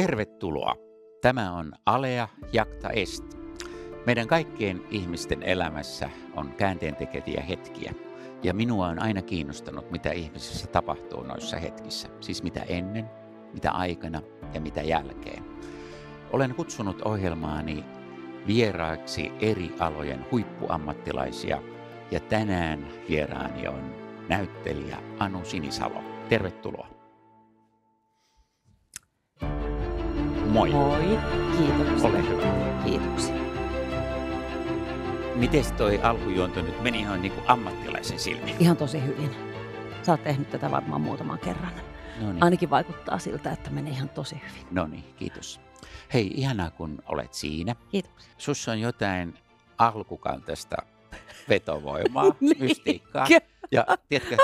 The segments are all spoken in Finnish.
Tervetuloa! Tämä on Alea Jakta Est. Meidän kaikkien ihmisten elämässä on käänteentekeviä hetkiä. Ja minua on aina kiinnostanut, mitä ihmisessä tapahtuu noissa hetkissä. Siis mitä ennen, mitä aikana ja mitä jälkeen. Olen kutsunut ohjelmaani vieraaksi eri alojen huippuammattilaisia. Ja tänään vieraani on näyttelijä Anu Sinisalo. Tervetuloa! Moi. Moi. Kiitoksia. Ole hyvä. Kiitoksia. Miten toi alkujuonto nyt meni ihan niin kuin ammattilaisen silmiin? Ihan tosi hyvin. Sä oot tehnyt tätä varmaan muutaman kerran. Noniin. Ainakin vaikuttaa siltä, että menee ihan tosi hyvin. No niin, kiitos. Hei, ihanaa kun olet siinä. Kiitos. Sussa on jotain alkukantaista vetovoimaa, niin. mystiikkaa. Ja tiedätkö,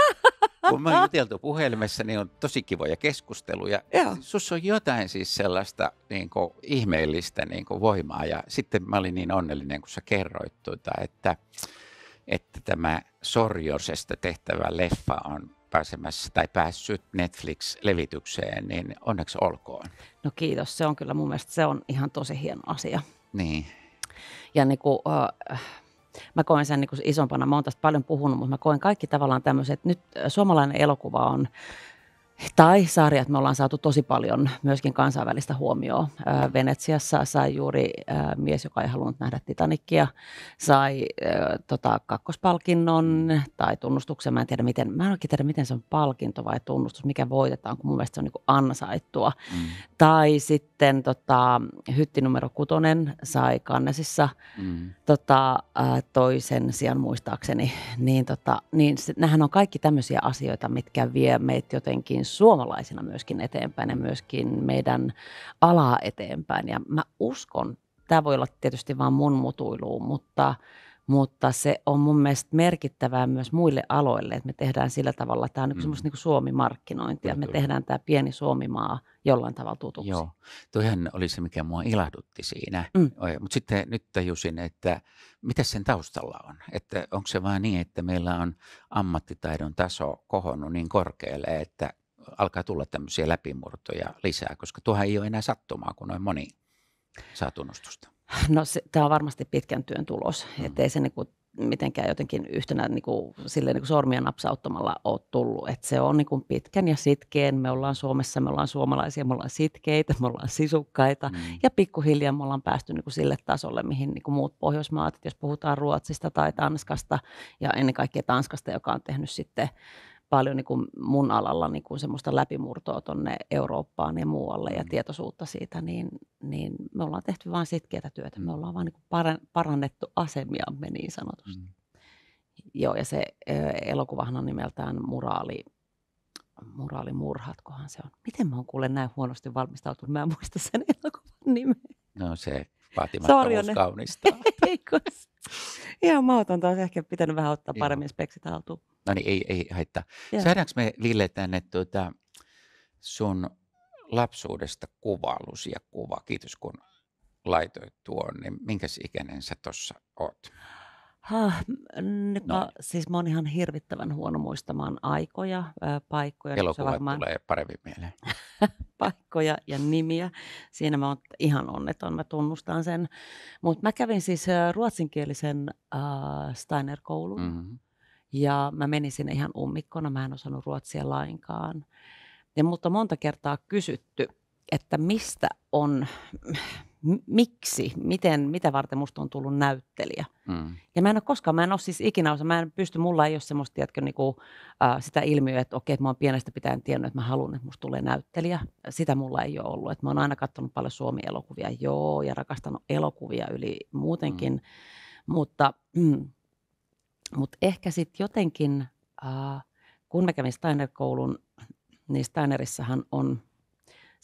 kun me on juteltu puhelimessa, niin on tosi kivoja keskusteluja. Joo. Sus on jotain siis sellaista niin kuin, ihmeellistä niin kuin, voimaa. Ja sitten mä olin niin onnellinen, kun sä kerroit, tuota, että, että tämä Sorjosesta tehtävä leffa on pääsemässä tai päässyt Netflix-levitykseen, niin onneksi olkoon. No kiitos, se on kyllä mun mielestä se on ihan tosi hieno asia. Niin. Ja niin kuin, äh, mä koen sen niin kuin isompana, mä oon tästä paljon puhunut, mutta mä koen kaikki tavallaan tämmöiset, nyt äh, suomalainen elokuva on tai sarjat, me ollaan saatu tosi paljon myöskin kansainvälistä huomioon. Venetsiassa sai juuri mies, joka ei halunnut nähdä Titanicia, sai tota, kakkospalkinnon tai tunnustuksen. Mä en tiedä, miten, mä en oikein tiedä, miten se on palkinto vai tunnustus, mikä voitetaan, kun mun mielestä se on niin ansaittua. Mm. Tai sitten tota, hytti numero kutonen sai Kannesissa mm. tota, toisen sijan muistaakseni. Niin, tota, niin se, nämähän on kaikki tämmöisiä asioita, mitkä vie meitä jotenkin Siis suomalaisina myöskin eteenpäin ja myöskin meidän alaa eteenpäin. Ja mä uskon, tämä voi olla tietysti vain mun mutuiluun, mutta mutta se on mun mielestä merkittävää myös muille aloille, että me tehdään sillä tavalla, tämä on mm. semmoista niin Suomi-markkinointia, me tehdään tämä pieni Suomimaa jollain tavalla tutuksi. Joo, toihan oli se, mikä mua ilahdutti siinä, mm. mutta sitten nyt tajusin, että mitä sen taustalla on, että onko se vaan niin, että meillä on ammattitaidon taso kohonnut niin korkealle, että alkaa tulla tämmöisiä läpimurtoja lisää, koska tuohan ei ole enää sattumaa, kun noin moni saa tunnustusta. No tämä on varmasti pitkän työn tulos, mm. ettei se niinku mitenkään jotenkin yhtenä niinku, silleen, niinku sormia napsauttamalla ole tullut. Et se on niinku pitkän ja sitkeen. Me ollaan Suomessa, me ollaan suomalaisia, me ollaan sitkeitä, me ollaan sisukkaita. Mm. Ja pikkuhiljaa me ollaan päästy niinku sille tasolle, mihin niinku muut Pohjoismaat, jos puhutaan Ruotsista tai Tanskasta ja ennen kaikkea Tanskasta, joka on tehnyt sitten paljon niin kuin mun alalla niin kuin semmoista läpimurtoa tuonne Eurooppaan ja muualle ja mm. tietoisuutta siitä, niin, niin me ollaan tehty vain sitkeätä työtä. Me mm. ollaan vain niin parannettu asemiamme niin sanotusti. Mm. Joo, ja se elokuvahan on nimeltään Muraali, muraalimurhatkohan se on. Miten mä oon kuule näin huonosti valmistautunut? Mä en muista sen elokuvan nimeä. No se vaatimattomuus kaunista. Ihan mahdotonta, olisi ehkä pitänyt vähän ottaa paremmin speksit haltuun. No niin, ei, ei haittaa. Joo. Saadaanko me Lille tänne tuota, sun lapsuudesta kuva, ja kuva, kiitos kun laitoit tuon, niin minkäs ikäinen sä tuossa oot? Häh, nyt no. mä, siis mä oon ihan hirvittävän huono muistamaan aikoja, ää, paikkoja. Elokuvat varmaan... tulee paremmin mieleen. paikkoja ja nimiä. Siinä mä oon ihan onneton, mä tunnustan sen. Mutta mä kävin siis ruotsinkielisen äh, Steiner-koulun. Mm-hmm. Ja mä menin sinne ihan ummikkona, mä en osannut ruotsia lainkaan. Ja mutta monta kertaa kysytty, että mistä on, miksi, miten, mitä varten musta on tullut näyttelijä. Mm. Ja mä en ole koskaan, mä en ole siis ikinä, osa, mä en pysty, mulla ei ole semmoista, tiedätkö, niinku, äh, sitä ilmiöä, että okei, että mä oon pienestä pitäen tiennyt, että mä haluan, että musta tulee näyttelijä. Sitä mulla ei ole ollut, että mä oon aina katsonut paljon Suomi-elokuvia, joo, ja rakastanut elokuvia yli muutenkin, mm. mutta, mm, mutta ehkä sitten jotenkin, äh, kun mä kävin Steiner-koulun, niin Steinerissähän on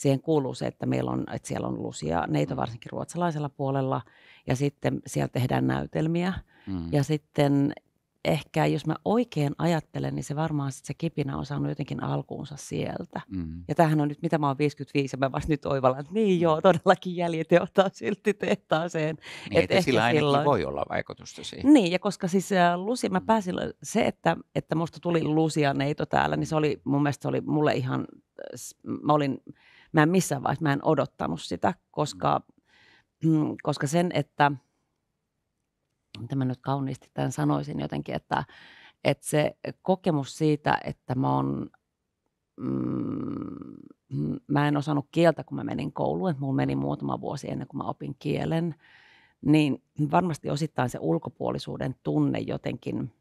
siihen kuuluu se, että, meillä on, että siellä on lusia, neitä mm. varsinkin ruotsalaisella puolella, ja sitten siellä tehdään näytelmiä. Mm. Ja sitten ehkä, jos mä oikein ajattelen, niin se varmaan sit se kipinä on saanut jotenkin alkuunsa sieltä. Mm. Ja tämähän on nyt, mitä mä oon 55, ja mä vasta nyt oivallan, että niin joo, mm. todellakin jäljet johtaa silti tehtaaseen. Niin, että et sillä ainakin silloin... voi olla vaikutusta siihen. Niin, ja koska siis äh, Lusi, mä pääsin, äh, se, että, että musta tuli Lusia neito täällä, niin se oli, mun mielestä se oli mulle ihan, äh, mä olin mä en missään vaiheessa, mä en odottanut sitä, koska, mm. koska sen, että, mitä mä nyt kauniisti tämän sanoisin jotenkin, että, että se kokemus siitä, että mä oon mm, mä en osannut kieltä, kun mä menin kouluun, että mulla meni muutama vuosi ennen kuin mä opin kielen, niin varmasti osittain se ulkopuolisuuden tunne jotenkin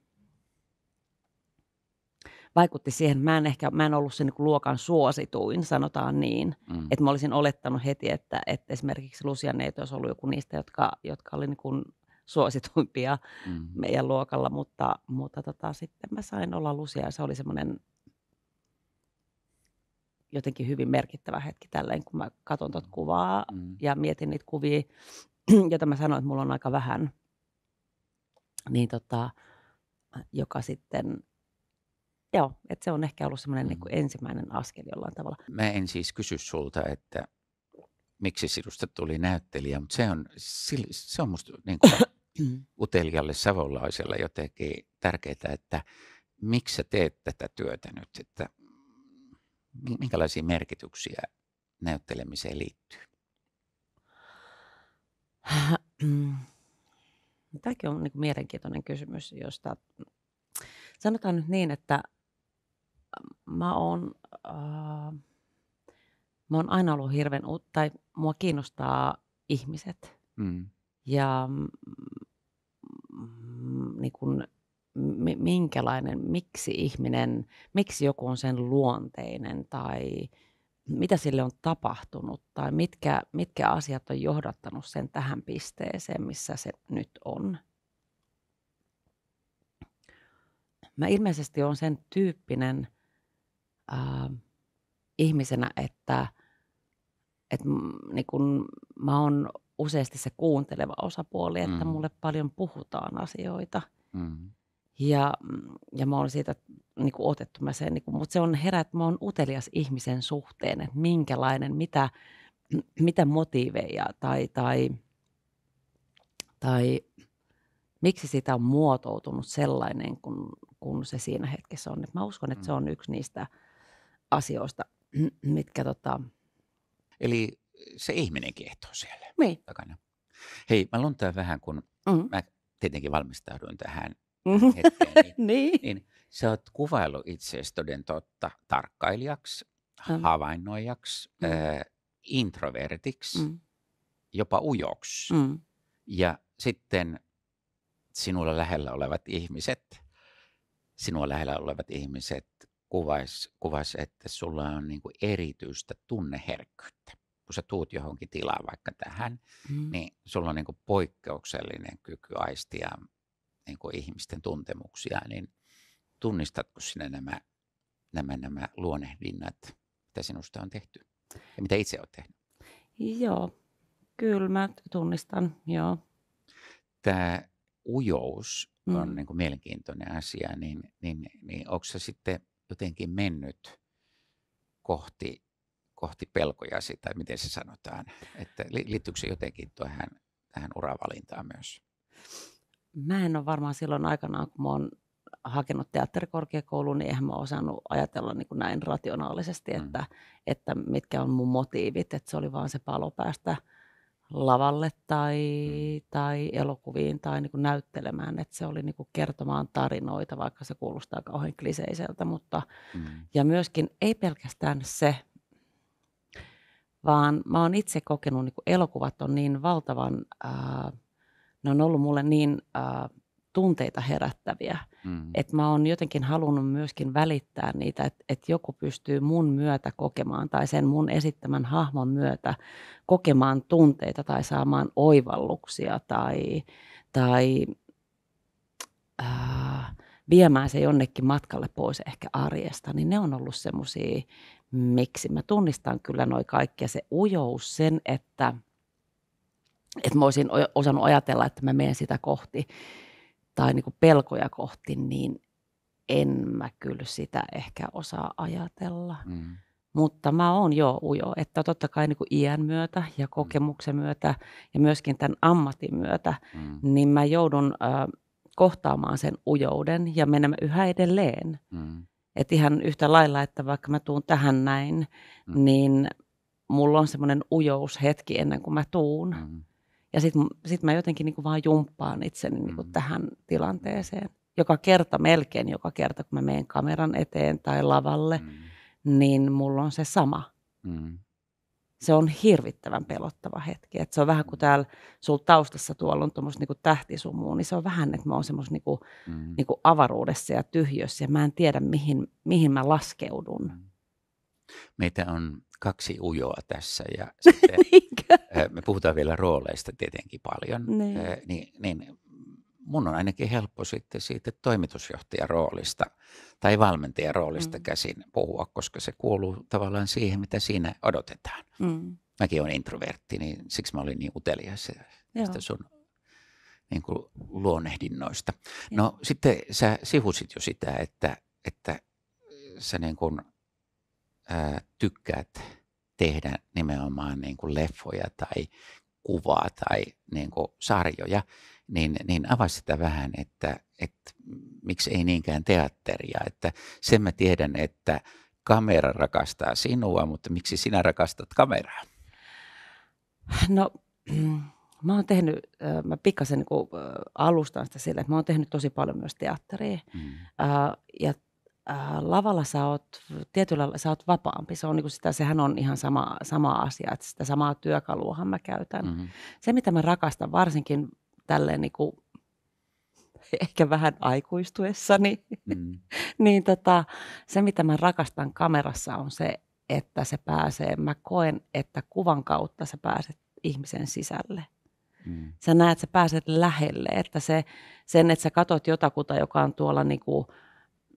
vaikutti siihen, että mä en ehkä, mä en ollut sen niin luokan suosituin, sanotaan niin. Mm. Että mä olisin olettanut heti, että, että esimerkiksi Lusianeito olisi ollut joku niistä, jotka, jotka oli niin suosituimpia mm. meidän luokalla, mutta, mutta tota, sitten mä sain olla Lusia ja se oli semmoinen jotenkin hyvin merkittävä hetki tälleen, kun mä katson tuota mm. kuvaa mm. ja mietin niitä kuvia, joita mä sanoin, että mulla on aika vähän, niin tota, joka sitten joo, että se on ehkä ollut semmoinen mm. niin kuin mm. ensimmäinen askel jollain tavalla. Mä en siis kysy sulta, että miksi sinusta tuli näyttelijä, mutta se on, se on musta niin kuin utelialle savolaiselle jotenkin tärkeää, että miksi sä teet tätä työtä nyt, että minkälaisia merkityksiä näyttelemiseen liittyy? Tämäkin on niin mielenkiintoinen kysymys, josta sanotaan nyt niin, että mä oon, äh, mä oon aina ollut hirveän, tai mua kiinnostaa ihmiset. Mm. Ja mm, mm niin kun, minkälainen, miksi ihminen, miksi joku on sen luonteinen tai mitä sille on tapahtunut tai mitkä, mitkä asiat on johdattanut sen tähän pisteeseen, missä se nyt on. Mä ilmeisesti on sen tyyppinen – äh, ihmisenä, että, että niin kun mä oon useasti se kuunteleva osapuoli, että mm. mulle paljon puhutaan asioita. Mm. Ja, ja mä oon siitä niin kuin otettu mä sen, niin kuin, mutta se on herä, että mä oon utelias ihmisen suhteen, että minkälainen, mitä, mitä motiiveja tai, tai, tai miksi sitä on muotoutunut sellainen, kun, kun se siinä hetkessä on. Et mä uskon, että se mm. on yksi niistä – asioista, mitkä tota... Eli se ihminen kiehtoo siellä niin. takana. Hei, mä luntaan vähän, kun mm-hmm. mä tietenkin valmistauduin tähän mm. hetkeen. Niin, niin. niin sä oot kuvaillut itseäsi toden totta tarkkailijaksi, mm-hmm. havainnoijaksi, mm-hmm. äh, introvertiksi, mm-hmm. jopa ujoksi. Mm-hmm. Ja sitten sinulla lähellä olevat ihmiset, sinua lähellä olevat ihmiset kuvaisi, kuvais, että sulla on niin kuin erityistä tunneherkkyyttä. Kun sä tuut johonkin tilaan vaikka tähän, mm. niin sulla on niin kuin poikkeuksellinen kyky aistia niin kuin ihmisten tuntemuksia, niin tunnistatko sinä nämä, nämä, nämä luonehdinnat, mitä sinusta on tehty ja mitä itse olet tehnyt? Joo, kyllä mä tunnistan, joo. Tämä ujous on mm. niin kuin mielenkiintoinen asia, niin, niin, niin onko se sitten jotenkin mennyt kohti, kohti pelkoja sitä, miten se sanotaan. Että liittyykö se jotenkin tähän, tähän uravalintaan myös? Mä en ole varmaan silloin aikanaan, kun mä oon hakenut teatterikorkeakouluun, niin eihän mä osannut ajatella niin kuin näin rationaalisesti, että, mm. että mitkä on mun motiivit. Että se oli vaan se palo päästä – lavalle tai, mm. tai elokuviin tai niin kuin näyttelemään. Että se oli niin kuin kertomaan tarinoita, vaikka se kuulostaa kauhean kliseiseltä. Mutta, mm. Ja myöskin ei pelkästään se, vaan mä oon itse kokenut, niin kuin elokuvat on niin valtavan, äh, ne on ollut mulle niin äh, tunteita herättäviä. Mm. Että mä oon jotenkin halunnut myöskin välittää niitä, että et joku pystyy mun myötä kokemaan tai sen mun esittämän hahmon myötä kokemaan tunteita tai saamaan oivalluksia tai, tai äh, viemään se jonnekin matkalle pois ehkä arjesta. Niin ne on ollut semmoisia, miksi mä tunnistan kyllä noin kaikki ja se ujous sen, että, että mä olisin osannut ajatella, että mä menen sitä kohti tai niin kuin pelkoja kohti, niin en mä kyllä sitä ehkä osaa ajatella. Mm. Mutta mä oon jo ujo, että totta kai niin kuin iän myötä ja mm. kokemuksen myötä ja myöskin tämän ammatin myötä, mm. niin mä joudun äh, kohtaamaan sen ujouden ja menemään yhä edelleen. Mm. Et ihan yhtä lailla, että vaikka mä tuun tähän näin, mm. niin mulla on semmoinen ujoushetki ennen kuin mä tuun. Mm. Ja sitten sit mä jotenkin niin kuin vaan jumppaan itseni niin kuin mm. tähän tilanteeseen. Joka kerta, melkein joka kerta, kun mä menen kameran eteen tai lavalle, mm. niin mulla on se sama. Mm. Se on hirvittävän pelottava hetki. Et se on vähän kuin mm. täällä sul taustassa tuolla on tuommoista niinku tähtisumua, niin se on vähän, että mä oon semmoisessa niinku, mm. niinku avaruudessa ja tyhjössä ja mä en tiedä, mihin, mihin mä laskeudun. Mm. Meitä on kaksi ujoa tässä ja sitten Eh, me puhutaan vielä rooleista tietenkin paljon, niin. Eh, niin, niin mun on ainakin helppo sitten siitä toimitusjohtajan roolista tai valmentajan roolista mm. käsin puhua, koska se kuuluu tavallaan siihen, mitä siinä odotetaan. Mm. Mäkin olen introvertti, niin siksi mä olin niin utelias sitä sun niin kuin luonnehdinnoista. Ja. No sitten sä sivusit jo sitä, että, että sä niin kuin, ää, tykkäät – tehdä nimenomaan niin kuin leffoja tai kuvaa tai niin kuin sarjoja, niin, niin avasi sitä vähän, että, että miksi ei niinkään teatteria. Että sen mä tiedän, että kamera rakastaa sinua, mutta miksi sinä rakastat kameraa? No, mä oon tehnyt, mä pikkasen niin alustan sitä sille, että mä oon tehnyt tosi paljon myös teatteria. Mm. Ja äh, lavalla sä oot, tietyllä sä oot vapaampi. Se on niin kuin sitä, sehän on ihan sama, sama asia, että sitä samaa työkaluahan mä käytän. Mm-hmm. Se, mitä mä rakastan, varsinkin tälleen niin kuin, ehkä vähän aikuistuessani, mm. niin tota, se, mitä mä rakastan kamerassa on se, että se pääsee, mä koen, että kuvan kautta sä pääset ihmisen sisälle. Mm. Sä näet, että sä pääset lähelle, että se, sen, että sä katot jotakuta, joka on tuolla niin kuin,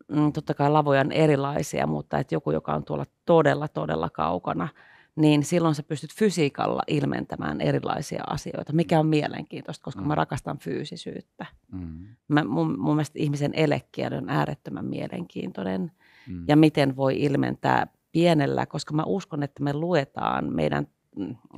Mm, totta kai lavoja on erilaisia, mutta että joku, joka on tuolla todella, todella kaukana, niin silloin sä pystyt fysiikalla ilmentämään erilaisia asioita, mikä on mielenkiintoista, koska mm. mä rakastan fyysisyyttä. Mm. Mä, mun, mun mielestä ihmisen elekieli on äärettömän mielenkiintoinen mm. ja miten voi ilmentää pienellä, koska mä uskon, että me luetaan meidän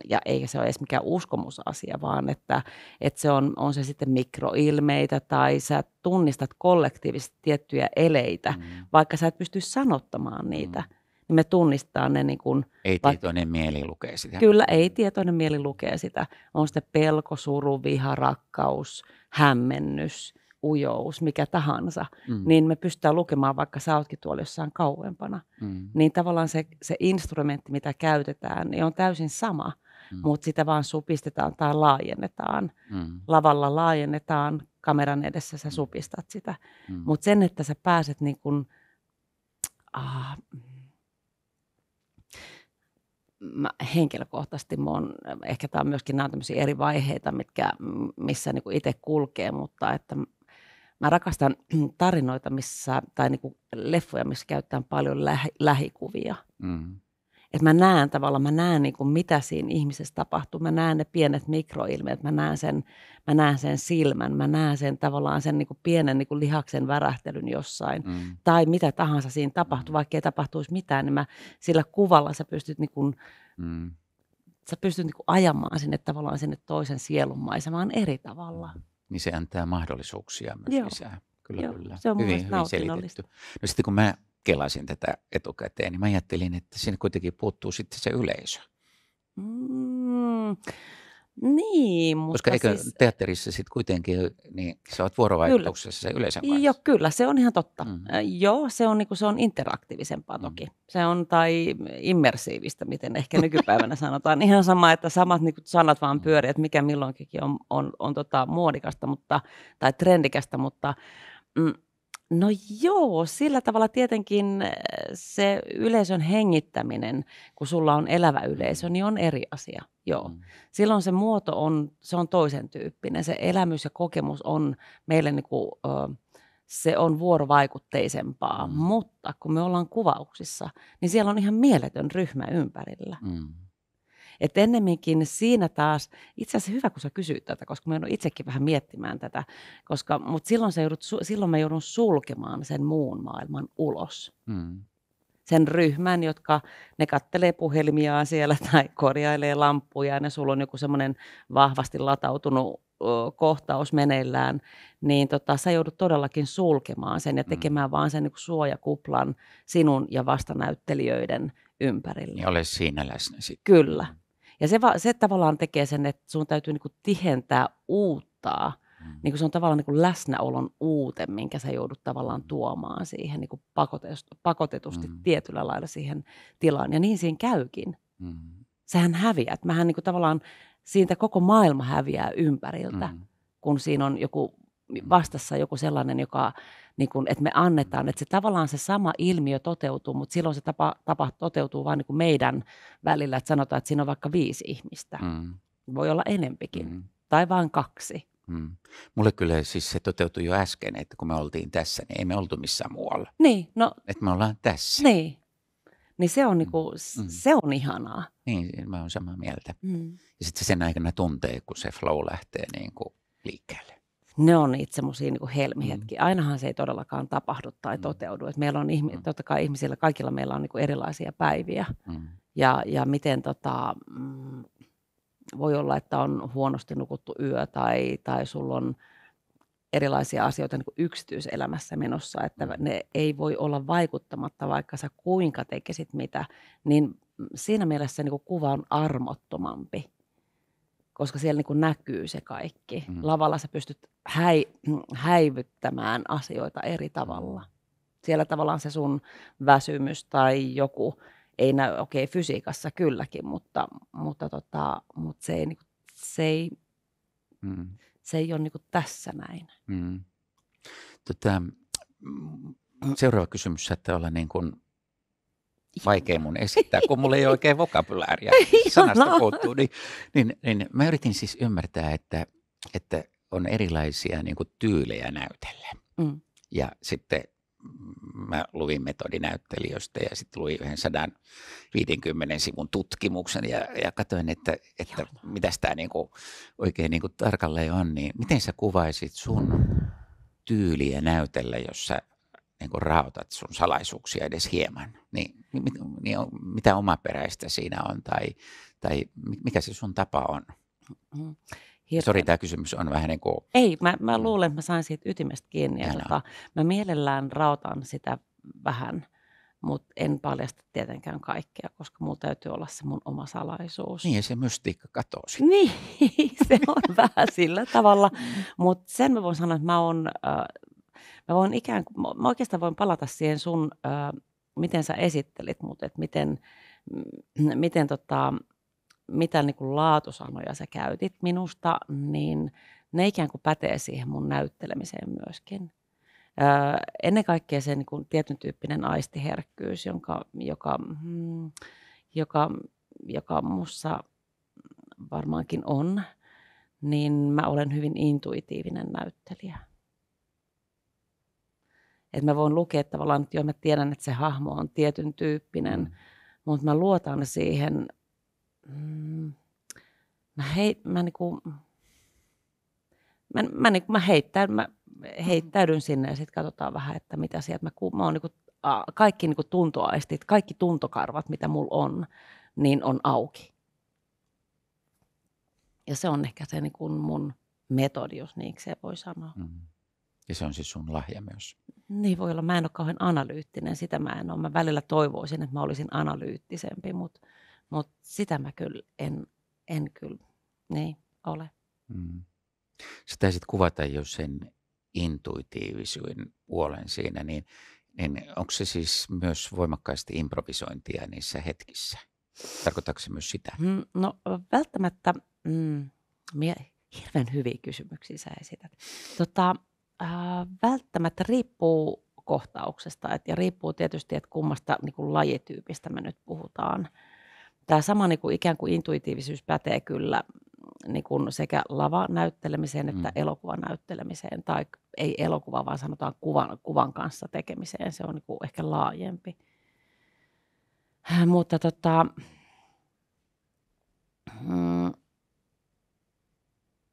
ja eikä se ole edes mikään uskomusasia, vaan että, että se on, on se sitten mikroilmeitä tai sä tunnistat kollektiivisesti tiettyjä eleitä, mm. vaikka sä et pysty sanottamaan niitä. Mm niin me tunnistaa ne. Niin kuin, ei-tietoinen vaik- mieli lukee sitä. Kyllä, ei-tietoinen mm. mieli lukee sitä. On sitten pelko, suru, viha, rakkaus, hämmennys – ujous, mikä tahansa, mm. niin me pystytään lukemaan, vaikka sä ootkin tuolla jossain kauempana. Mm. Niin tavallaan se, se instrumentti, mitä käytetään, niin on täysin sama, mm. mutta sitä vaan supistetaan tai laajennetaan. Mm. Lavalla laajennetaan, kameran edessä sä mm. supistat sitä. Mm. Mutta sen, että sä pääset niin kun, aa, ah, mm, mä henkilökohtaisesti mä oon, ehkä tämä on myöskin nämä on eri vaiheita, mitkä, missä niin itse kulkee, mutta että mä rakastan tarinoita, missä, tai niin kuin leffoja, missä käytetään paljon lähi, lähikuvia. Mm. Et mä näen tavallaan, mä näen niin kuin mitä siinä ihmisessä tapahtuu, mä näen ne pienet mikroilmeet, mä näen sen, mä näen sen silmän, mä näen sen tavallaan sen niin kuin pienen niin kuin lihaksen värähtelyn jossain, mm. tai mitä tahansa siinä tapahtuu, mm. vaikka ei tapahtuisi mitään, niin mä, sillä kuvalla sä pystyt niin kuin, mm. sä pystyt niin kuin ajamaan sinne tavallaan sinne toisen sielun maisemaan eri tavalla. Mm niin se antaa mahdollisuuksia myös Joo. lisää. Kyllä, Joo. kyllä. Se on hyvin, hyvin selitetty. No sitten kun mä kelasin tätä etukäteen, niin mä ajattelin, että siinä kuitenkin puuttuu sitten se yleisö. Mm. Niin, mutta Koska eikö siis... teatterissa sitten kuitenkin, niin sä oot vuorovaikutuksessa kyllä. yleisön kanssa. Joo, kyllä, se on ihan totta. Mm-hmm. Joo, se on, niin kuin, se on interaktiivisempaa mhm. toki. Mm-hmm. Se on, tai immersiivistä, miten ehkä nykypäivänä sanotaan. Ihan sama, että samat niin kuin, sanat vaan mhm. pyörii, että mikä milloinkin on, on, on, on tota, muodikasta mutta, tai trendikästä, mutta mm, No joo, sillä tavalla tietenkin eh, se yleisön hengittäminen, kun sulla on elävä yleisö, mm. niin on eri asia. Joo. Mm. Silloin se muoto on, se on toisen tyyppinen. Se elämys ja kokemus on meille niin kuin, se on vuorovaikutteisempaa, mm. mutta kun me ollaan kuvauksissa, niin siellä on ihan mieletön ryhmä ympärillä. Mm. Että ennemminkin siinä taas, itse asiassa hyvä kun sä kysyit tätä, koska mä joudun itsekin vähän miettimään tätä, koska, mutta silloin, sä joudut, silloin mä joudun sulkemaan sen muun maailman ulos. Mm sen ryhmän, jotka ne kattelee puhelimiaan siellä tai korjailee lampuja ja ne sulla on joku semmoinen vahvasti latautunut ö, kohtaus meneillään, niin tota, sä joudut todellakin sulkemaan sen ja mm. tekemään mm. vaan sen niin suojakuplan sinun ja vastanäyttelijöiden ympärille. Ja niin ole siinä läsnä sitten. Kyllä. Mm. Ja se, se tavallaan tekee sen, että sun täytyy niin tihentää uutta, Mm. Niin kuin se on tavallaan niin kuin läsnäolon uute, minkä sä joudut tavallaan mm. tuomaan siihen niin kuin pakotetusti mm. tietyllä lailla siihen tilaan. Ja niin siinä käykin. Mm. Sähän häviät. Mähän niin kuin tavallaan siitä koko maailma häviää ympäriltä, mm. kun siinä on joku vastassa joku sellainen, joka, niin kuin, että me annetaan, että se tavallaan se sama ilmiö toteutuu, mutta silloin se tapa, tapa toteutuu vain niin meidän välillä, että sanotaan, että siinä on vaikka viisi ihmistä. Mm. Voi olla enempikin. Mm. Tai vain kaksi. Mm. Mulle kyllä siis se toteutui jo äsken, että kun me oltiin tässä, niin ei me oltu missään muualla. Niin, no. Että me ollaan tässä. Niin. Niin se on, mm. niinku, mm. se on ihanaa. Niin, mä oon samaa mieltä. Mm. Ja sitten se sen aikana tuntee, kun se flow lähtee niinku liikkeelle ne on niitä semmoisia niin helmihetkiä. Mm. Ainahan se ei todellakaan tapahdu tai mm. toteudu. Et meillä on ihmi- mm. totta kai ihmisillä, kaikilla meillä on niin erilaisia päiviä. Mm. Ja, ja miten tota, mm, voi olla, että on huonosti nukuttu yö tai, tai sulla on erilaisia asioita niin kuin yksityiselämässä menossa, että mm. ne ei voi olla vaikuttamatta, vaikka sä kuinka tekisit mitä, niin siinä mielessä niin kuin kuva on armottomampi koska siellä niin näkyy se kaikki. Mm. Lavalla sä pystyt häi, mm, häivyttämään asioita eri tavalla. Mm. Siellä tavallaan se sun väsymys tai joku, ei näy, okei okay, fysiikassa kylläkin, mutta, mutta, tota, mutta se ei, niin kuin, se ei, mm. se ei ole niin tässä näin. Mm. Tota, seuraava kysymys että olla niin kuin vaikea mun esittää, kun mulla ei ole oikein vokabulaaria. Niin sanasta puuttuu. Niin, niin, niin mä yritin siis ymmärtää, että, että on erilaisia niin kuin tyylejä näytellä. Mm. Ja sitten mä luin metodinäyttelijöistä ja sitten luin yhden 150 sivun tutkimuksen ja, ja katsoin, että, että mitä tämä niinku oikein niinku tarkalleen on. Niin miten sä kuvaisit sun tyyliä näytellä, jos sä niin kuin raotat sun salaisuuksia edes hieman, niin, niin mit, niin mitä omaperäistä siinä on tai, tai mikä se sun tapa on? mm Sori, tämä kysymys on vähän niin kuin... Ei, mä, mä mm. luulen, että mä sain siitä ytimestä kiinni. Ja tota, mä mielellään rautan sitä vähän, mutta en paljasta tietenkään kaikkea, koska mulla täytyy olla se mun oma salaisuus. Niin, ja se mystiikka katosi. Niin, se on vähän sillä tavalla. Mm. Mutta sen mä voin sanoa, että mä oon äh, mä voin ikään kuin, mä oikeastaan voin palata siihen sun, äh, miten sä esittelit mut, että miten, m- mm, miten tota, mitä niin kuin laatusanoja sä käytit minusta, niin ne ikään kuin pätee siihen mun näyttelemiseen myöskin. Öö, ennen kaikkea se niin kuin tietyn tyyppinen aistiherkkyys, jonka, joka, mm, joka, joka mussa varmaankin on, niin mä olen hyvin intuitiivinen näyttelijä. Että mä voin lukea että tavallaan, että joo mä tiedän, että se hahmo on tietyn tyyppinen, mm. mutta mä luotan siihen, mm, mä, hei, mä, niinku, mä, mä, niinku, mä, heittäyn, mä heittäydyn sinne ja sitten katsotaan vähän, että mitä sieltä mä, mä oon niinku, kaikki niinku tuntoaistit, kaikki tuntokarvat, mitä mulla on, niin on auki. Ja se on ehkä se niin mun metodi, jos se voi sanoa. Mm-hmm. Ja se on siis sun lahja myös. Niin voi olla. Mä en ole kauhean analyyttinen, sitä mä en ole. Mä välillä toivoisin, että mä olisin analyyttisempi, mutta mut sitä mä kyllä en, en kyllä niin, ole. Mm. Sä taisit kuvata jo sen intuitiivisuuden puolen siinä, niin, niin onko se siis myös voimakkaasti improvisointia niissä hetkissä? Tarkoittaako se myös sitä? Mm, no välttämättä, mm, mie, hirveän hyviä kysymyksiä sä esität. Tota, äh, välttämättä riippuu kohtauksesta et, ja riippuu tietysti, että kummasta niin kuin lajityypistä me nyt puhutaan. Tämä sama niin kuin ikään kuin intuitiivisuus pätee kyllä niin kuin sekä lavanäyttelemiseen että mm. elokuvanäyttelemiseen tai ei elokuva, vaan sanotaan kuvan, kuvan kanssa tekemiseen. Se on niin kuin ehkä laajempi. Mutta tota, mm,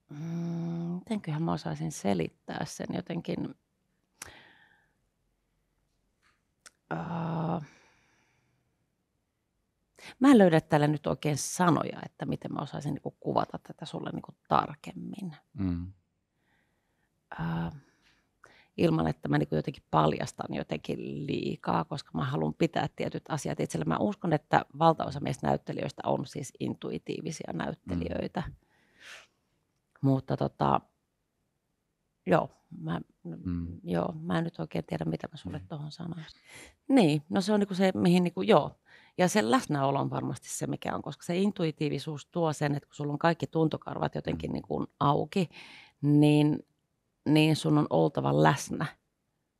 mm, mitenköhän mä osaisin selittää sen jotenkin. Uh, mä en löydä täällä nyt oikein sanoja, että miten mä osaisin niinku kuvata tätä sulle niinku tarkemmin. Mm. Uh, ilman, että mä niin jotenkin paljastan jotenkin liikaa, koska mä haluan pitää tietyt asiat itsellä. Mä uskon, että valtaosa meistä näyttelijöistä on siis intuitiivisia mm. näyttelijöitä. Mm. Mutta tota, Joo, mä, no, mm. joo, mä en nyt oikein tiedä, mitä mä sulle mm. tuohon sanoisin. Niin, no se on niinku se, mihin niinku, joo. Ja sen läsnäolo on varmasti se, mikä on, koska se intuitiivisuus tuo sen, että kun sulla on kaikki tuntokarvat jotenkin mm. niinku auki, niin, niin sun on oltava läsnä.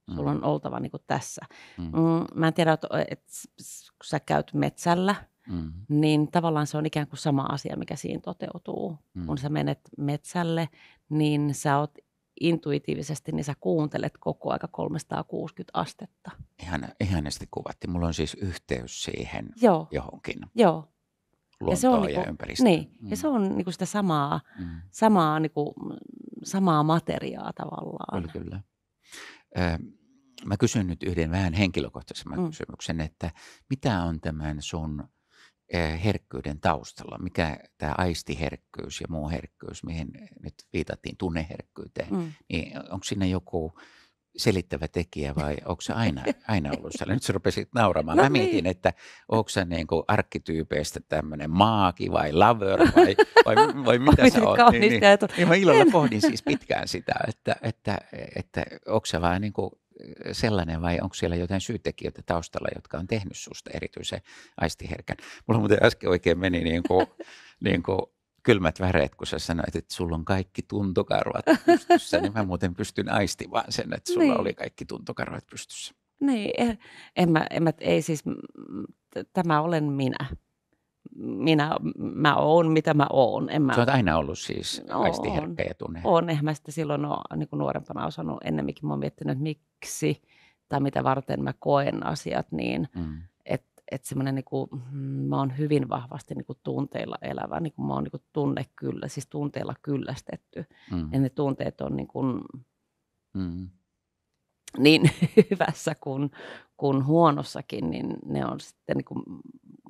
Mm. Sulla on oltava niinku tässä. Mm. Mm, mä en tiedä, että et, kun sä käyt metsällä, Mm. Niin tavallaan se on ikään kuin sama asia, mikä siinä toteutuu. Mm. Kun sä menet metsälle, niin sä oot intuitiivisesti, niin sä kuuntelet koko aika 360 astetta. Ihan, ihanesti kuvatti. Mulla on siis yhteys siihen Joo. johonkin. Joo. ja, se on ja niinku, Niin, mm. ja se on niinku sitä samaa, mm. samaa, niinku, samaa materiaa tavallaan. Kyllä, kyllä. Ö, öö, mä kysyn nyt yhden vähän henkilökohtaisemman mm. kysymyksen, että mitä on tämän sun – Eh, herkkyyden taustalla, mikä tämä aistiherkkyys ja muu herkkyys, mihin nyt viitattiin tunneherkkyyteen, mm. niin onko siinä joku selittävä tekijä vai onko se aina, aina ollut sellainen? Nyt sä rupesit nauramaan. No Mä niin. että onko sä niin kuin arkkityypeistä tämmöinen maaki vai lover vai, vai, vai mitä sä oot? Niin, niin, niin, mä ilolla pohdin siis pitkään sitä, että, että, että, että onko se vaan niin kuin sellainen vai onko siellä jotain syytekijöitä taustalla, jotka on tehnyt susta erityisen aistiherkän? Mulla muuten äsken oikein meni niin kuin, niin kuin kylmät väreet, kun sä sanoit, että sulla on kaikki tuntokarvat pystyssä, niin mä muuten pystyn aistimaan sen, että sulla niin. oli kaikki tuntokarvat pystyssä. Niin, en, eh, en mä, en mä, ei siis, mm, tämä olen minä minä mä oon, mitä mä oon. En mä... Sä oot aina ollut siis no, aistiherkkä ja tunne. Oon, eihän mä sitä silloin ole niin nuorempana osannut. Ennemminkin mä oon miettinyt, että miksi tai mitä varten mä koen asiat niin. Mm. Että et semmoinen, niin kuin, mm, mä oon hyvin vahvasti niin kuin tunteilla elävä. Niin kuin mä oon niin kuin tunne kyllä, siis tunteilla kyllästetty. Mm. Ja ne tunteet on niin kuin, mm niin hyvässä kuin, kuin huonossakin, niin ne on sitten niin kuin,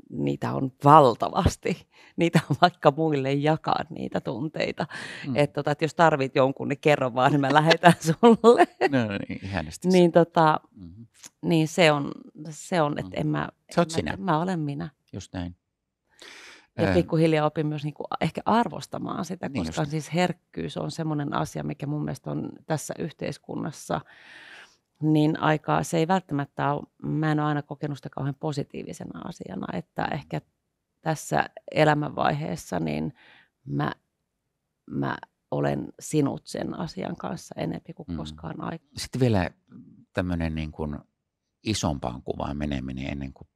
niitä on valtavasti. Niitä on vaikka muille jakaa niitä tunteita. Mm. Et, tota, että jos tarvit jonkun, niin kerro vaan, niin mä lähetän sulle. no niin, ihanasti. niin, tota, mm-hmm. niin se on, se on että mm. en mä... en sinä. mä, Mä olen minä. Just näin. Ja Ää... pikkuhiljaa opin myös niin kuin ehkä arvostamaan sitä, niin koska niin siis herkkyys on semmoinen asia, mikä mun mielestä on tässä yhteiskunnassa – niin aikaa se ei välttämättä ole, mä en ole aina kokenut sitä kauhean positiivisena asiana, että ehkä tässä elämänvaiheessa niin mä, mä olen sinut sen asian kanssa enempi kuin mm. koskaan aikaa. Sitten vielä tämmöinen niin kuin isompaan kuvaan meneminen ennen kuin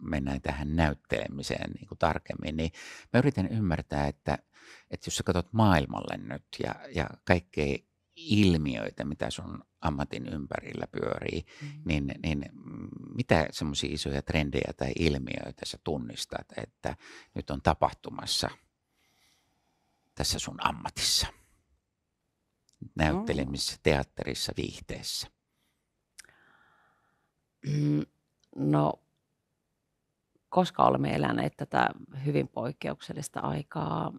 mennään tähän näyttelemiseen niin kuin tarkemmin, niin mä yritän ymmärtää, että, että jos sä katsot maailmalle nyt ja, ja kaikkea ilmiöitä, mitä sun ammatin ympärillä pyörii, mm. niin, niin mitä semmoisia isoja trendejä tai ilmiöitä sä tunnistat, että nyt on tapahtumassa tässä sun ammatissa? Näyttelemisessä, teatterissa, viihteessä. Mm, no, koska olemme eläneet tätä hyvin poikkeuksellista aikaa,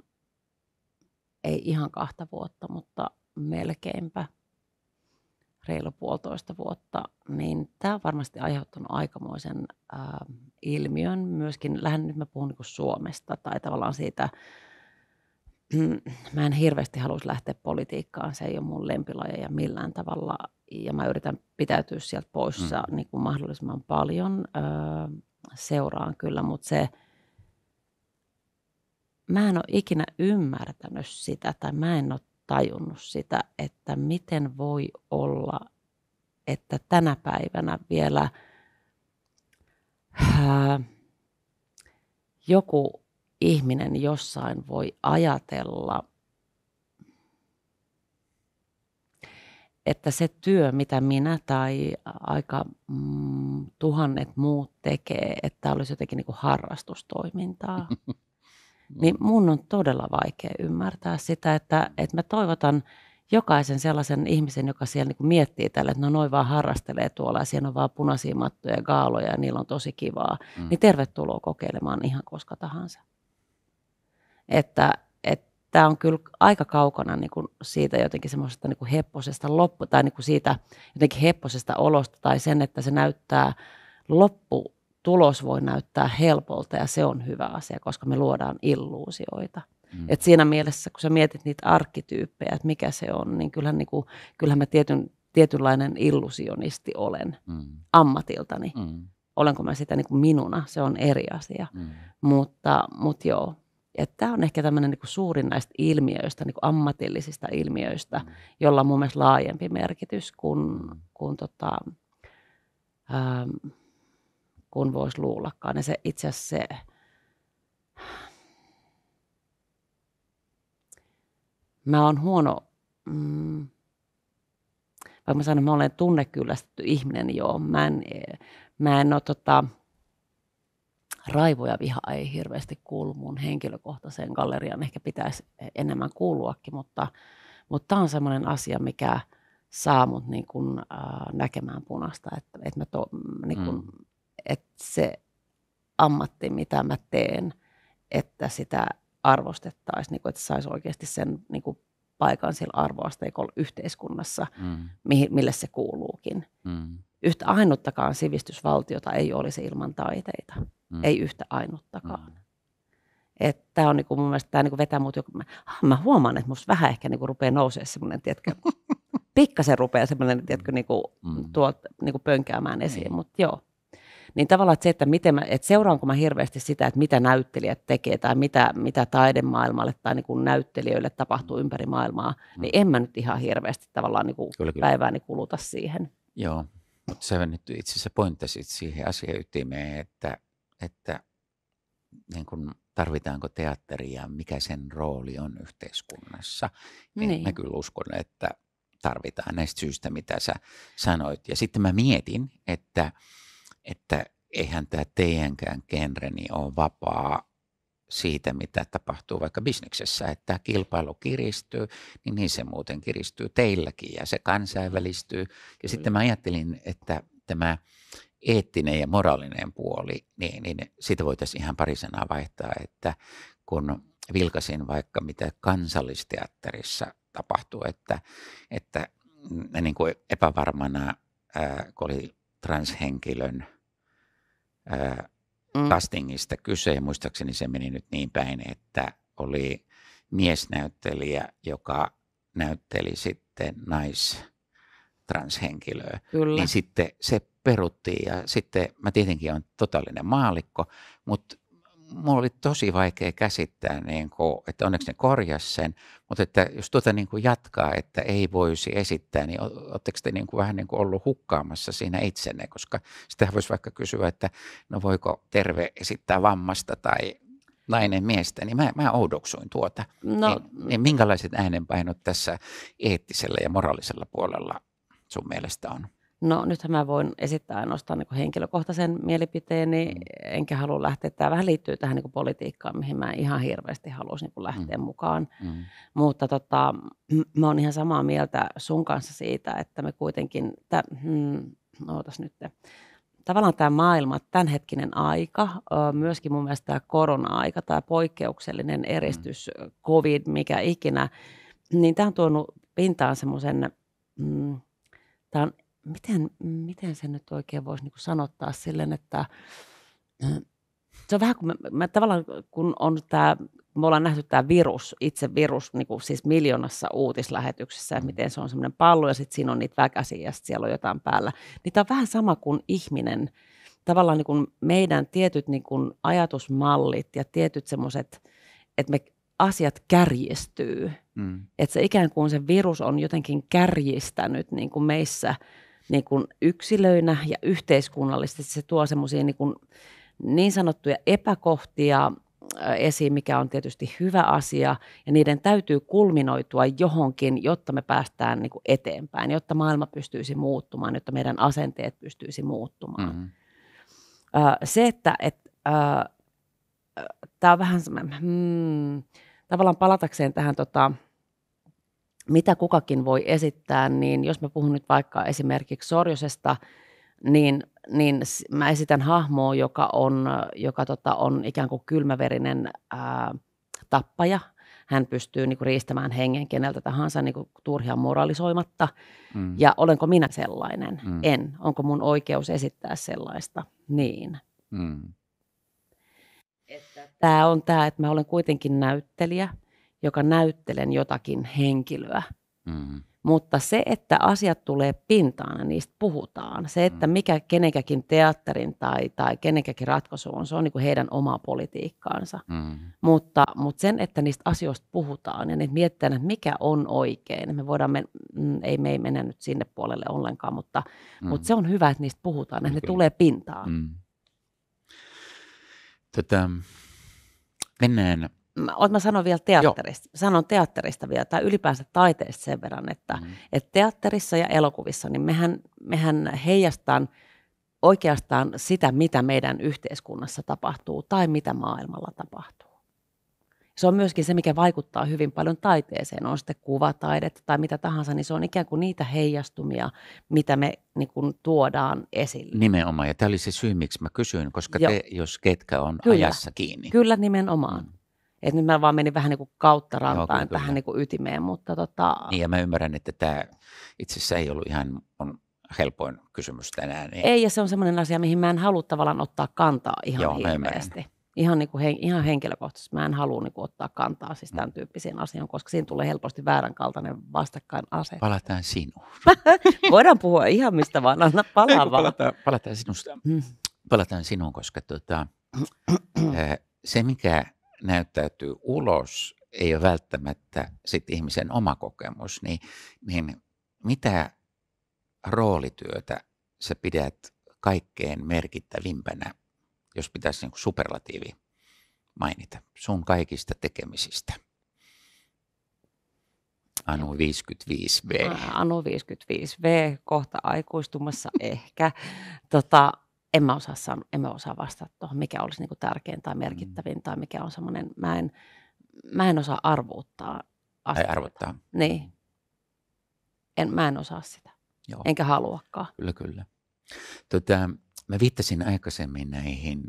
ei ihan kahta vuotta, mutta – melkeinpä reilu puolitoista vuotta, niin tämä on varmasti aiheuttanut aikamoisen äh, ilmiön myöskin, lähden nyt mä puhun niin Suomesta tai tavallaan siitä, mä en hirveästi haluaisi lähteä politiikkaan, se ei ole mun ja millään tavalla ja mä yritän pitäytyä sieltä poissa mm. niin kuin mahdollisimman paljon, öö, seuraan kyllä, mutta se, mä en ole ikinä ymmärtänyt sitä tai mä en ole tajunnut sitä, että miten voi olla, että tänä päivänä vielä äh, joku ihminen jossain voi ajatella, että se työ, mitä minä tai aika mm, tuhannet muut tekee, että olisi jotenkin niin kuin harrastustoimintaa. niin mun on todella vaikea ymmärtää sitä, että, että mä toivotan jokaisen sellaisen ihmisen, joka siellä niin miettii tällä, että no noin vaan harrastelee tuolla ja siellä on vaan punaisia mattoja ja gaaloja ja niillä on tosi kivaa, mm. niin tervetuloa kokeilemaan ihan koska tahansa. Että tämä on kyllä aika kaukana niin kuin siitä jotenkin semmoisesta niin hepposesta loppu, tai niin kuin siitä jotenkin hepposesta olosta tai sen, että se näyttää loppu tulos voi näyttää helpolta ja se on hyvä asia, koska me luodaan illuusioita. Mm. Et siinä mielessä, kun sä mietit niitä arkkityyppejä, että mikä se on, niin kyllähän, niin kuin, kyllähän mä tietyn, tietynlainen illusionisti olen mm. ammatiltani. Mm. Olenko mä sitä niin kuin minuna, se on eri asia. Mm. Mutta, mutta joo, tämä on ehkä tämmöinen niin suurin näistä ilmiöistä, niin kuin ammatillisista ilmiöistä, mm. jolla on mun mielestä laajempi merkitys kuin, mm. kuin tota, ähm, kuin voisi luullakaan. Ja se itse asiassa se, mä oon huono, mm, vaikka mä sanon, että mä olen tunnekyllästetty ihminen, joo. Mä en, mä en ole tota, raivoja viha ei hirveästi kuulu mun henkilökohtaiseen galleriaan. Ehkä pitäisi enemmän kuuluakin, mutta, mutta tämä on sellainen asia, mikä saa mut niin kun, äh, näkemään punasta, että, että mä to, niin kun, mm että se ammatti, mitä mä teen, että sitä arvostettaisiin, niin kuin, että saisi oikeasti sen niin kuin, paikan sillä arvoasteikolla yhteiskunnassa, mm. mi- mille se kuuluukin. Mm. Yhtä ainuttakaan sivistysvaltiota ei olisi ilman taiteita. Mm. Ei yhtä ainuttakaan. Mm. Tämä on niinku mun mielestä, tää niinku vetää mut, mä, mä huomaan, että musta vähän ehkä niinku rupeaa nousemaan semmoinen, tietkö, pikkasen rupeaa semmoinen, tietkö mm. niinku, mm. tuot, niinku pönkäämään esiin, niin. mutta joo. Niin tavallaan että se, että, miten mä, että seuraanko mä hirveästi sitä, että mitä näyttelijät tekee tai mitä, mitä taidemaailmalle tai niin kuin näyttelijöille tapahtuu ympäri maailmaa, mm. niin en mä nyt ihan hirveästi tavallaan niin kuin kyllä, kyllä. päivääni kuluta siihen. Joo, mutta sä nyt itse asiassa pointtasit siihen asiaytimeen, että, että niin kuin tarvitaanko teatteria, mikä sen rooli on yhteiskunnassa. Niin. niin. Mä kyllä uskon, että tarvitaan näistä syistä, mitä sä sanoit. Ja sitten mä mietin, että että eihän tämä teidänkään genreni ole vapaa siitä, mitä tapahtuu vaikka bisneksessä, että kilpailu kiristyy, niin, niin se muuten kiristyy teilläkin ja se kansainvälistyy. Ja sitten mä ajattelin, että tämä eettinen ja moraalinen puoli, niin, niin siitä voitaisiin ihan pari sanaa vaihtaa, että kun vilkasin vaikka mitä kansallisteatterissa tapahtuu, että, että mm, niin kuin epävarmana, ää, kun oli transhenkilön mm. castingista kyse. Muistaakseni se meni nyt niin päin, että oli miesnäyttelijä, joka näytteli sitten nais transhenkilöä. Kyllä. Niin sitten se peruttiin ja sitten mä tietenkin olen totaalinen maalikko, mutta mulla oli tosi vaikea käsittää, niin kuin, että onneksi ne korjas sen, mutta että jos tuota niin kuin jatkaa, että ei voisi esittää, niin oletteko te niin kuin vähän niin kuin ollut hukkaamassa siinä itsenne, koska sitä voisi vaikka kysyä, että no voiko terve esittää vammasta tai nainen miestä, niin mä, mä oudoksuin tuota. No, niin, niin minkälaiset äänenpainot tässä eettisellä ja moraalisella puolella sun mielestä on? no nythän mä voin esittää ainoastaan niin henkilökohtaisen mielipiteeni, mm. enkä halua lähteä. Tämä vähän liittyy tähän niin politiikkaan, mihin mä ihan hirveästi haluaisin niin lähteä mm. mukaan. Mm. Mutta tota, mä oon ihan samaa mieltä sun kanssa siitä, että me kuitenkin, tä, hmm, ootas nyt, tavallaan tämä maailma, tämänhetkinen aika, myöskin mun mielestä tämä korona-aika, tämä poikkeuksellinen mm. eristys, mm. covid, mikä ikinä, niin tämä on tuonut pintaan semmoisen, mm, tämä on miten, miten sen nyt oikein voisi niin sanottaa silleen, että se on vähän kuin, mä, mä tavallaan kun on tämä, me ollaan nähty tämä virus, itse virus niin kuin siis miljoonassa uutislähetyksessä, että mm. miten se on semmoinen pallo ja sitten siinä on niitä väkäsiä ja sitten siellä on jotain päällä. Niin tämä on vähän sama kuin ihminen, tavallaan niin kuin meidän tietyt niin kuin ajatusmallit ja tietyt semmoiset, että me asiat kärjistyy. Mm. Että se ikään kuin se virus on jotenkin kärjistänyt niin kuin meissä – niin kuin yksilöinä ja yhteiskunnallisesti. Se tuo semmoisia niin, kuin niin sanottuja epäkohtia äh, esiin, mikä on tietysti hyvä asia, ja niiden täytyy kulminoitua johonkin, jotta me päästään niin kuin eteenpäin, jotta maailma pystyisi muuttumaan, jotta meidän asenteet pystyisi muuttumaan. Mm-hmm. Äh, se, että et, äh, äh tämä on vähän, mm, tavallaan palatakseen tähän tota, mitä kukakin voi esittää, niin jos mä puhun nyt vaikka esimerkiksi Sorjosesta, niin, niin mä esitän hahmoa, joka on, joka tota, on ikään kuin kylmäverinen ää, tappaja. Hän pystyy niin kuin, riistämään hengen keneltä tahansa niin kuin, turhia moralisoimatta. Mm. Ja olenko minä sellainen? Mm. En. Onko mun oikeus esittää sellaista? Niin. Mm. Tämä on tämä, että mä olen kuitenkin näyttelijä – joka näyttelen jotakin henkilöä. Mm-hmm. Mutta se, että asiat tulee pintaan ja niistä puhutaan, se, että mm. mikä kenenkäkin teatterin tai, tai kenenkäkin ratkaisu on, se on niin heidän omaa politiikkaansa. Mm. Mutta, mutta sen, että niistä asioista puhutaan ja niitä mietitään, että mikä on oikein. Me voidaan, men- mm, ei me ei mennä nyt sinne puolelle ollenkaan, mutta, mm. Mm-hmm. mutta se on hyvä, että niistä puhutaan, että mm-hmm. ne tulee pintaan. Mm. Tätä, mennään mä, mä sanon vielä teatterista, Joo. sanon teatterista vielä, tai ylipäänsä taiteesta sen verran, että, mm. Mm-hmm. että teatterissa ja elokuvissa, niin mehän, mehän heijastaan oikeastaan sitä, mitä meidän yhteiskunnassa tapahtuu tai mitä maailmalla tapahtuu. Se on myöskin se, mikä vaikuttaa hyvin paljon taiteeseen, on sitten kuvataidetta tai mitä tahansa, niin se on ikään kuin niitä heijastumia, mitä me niin kuin, tuodaan esille. Nimenomaan, ja tämä oli se syy, miksi mä kysyin, koska Joo. te, jos ketkä, on Kyllä. ajassa kiinni. Kyllä, nimenomaan. Mm. Et nyt mä vaan menin vähän niin kautta rantaan Joo, tähän niin ytimeen. Mutta tota... Niin ja mä ymmärrän, että tämä itse asiassa ei ollut ihan on helpoin kysymys tänään. Niin... Ei ja se on semmoinen asia, mihin mä en halua tavallaan ottaa kantaa ihan Joo, hirveästi. Ihan, niin he, ihan henkilökohtaisesti mä en halua niin ottaa kantaa siis mm. tämän tyyppisiin asioihin, koska siinä tulee helposti väärän kaltainen vastakkain ase. Palataan sinuun. Voidaan puhua ihan mistä vaan, anna palaa vaan. Palataan, palataan, sinusta. Mm. palataan sinuun, koska tuota, se mikä näyttäytyy ulos, ei ole välttämättä sit ihmisen oma kokemus, niin, niin mitä roolityötä sä pidät kaikkein merkittävimpänä, jos pitäisi niin superlatiivi mainita, sun kaikista tekemisistä? Anu 55V. Anu 55V, kohta aikuistumassa ehkä. Tota, en mä osaa, san- en mä osaa vastata tuohon, mikä olisi niin tärkein tai mm. merkittävin mm. tai mikä on semmoinen, mä en, mä en osaa arvuuttaa asioita. Ei arvottaa. Niin. Mm. En, mä en osaa sitä. Joo. Enkä haluakaan. Kyllä, kyllä. Tota, mä viittasin aikaisemmin näihin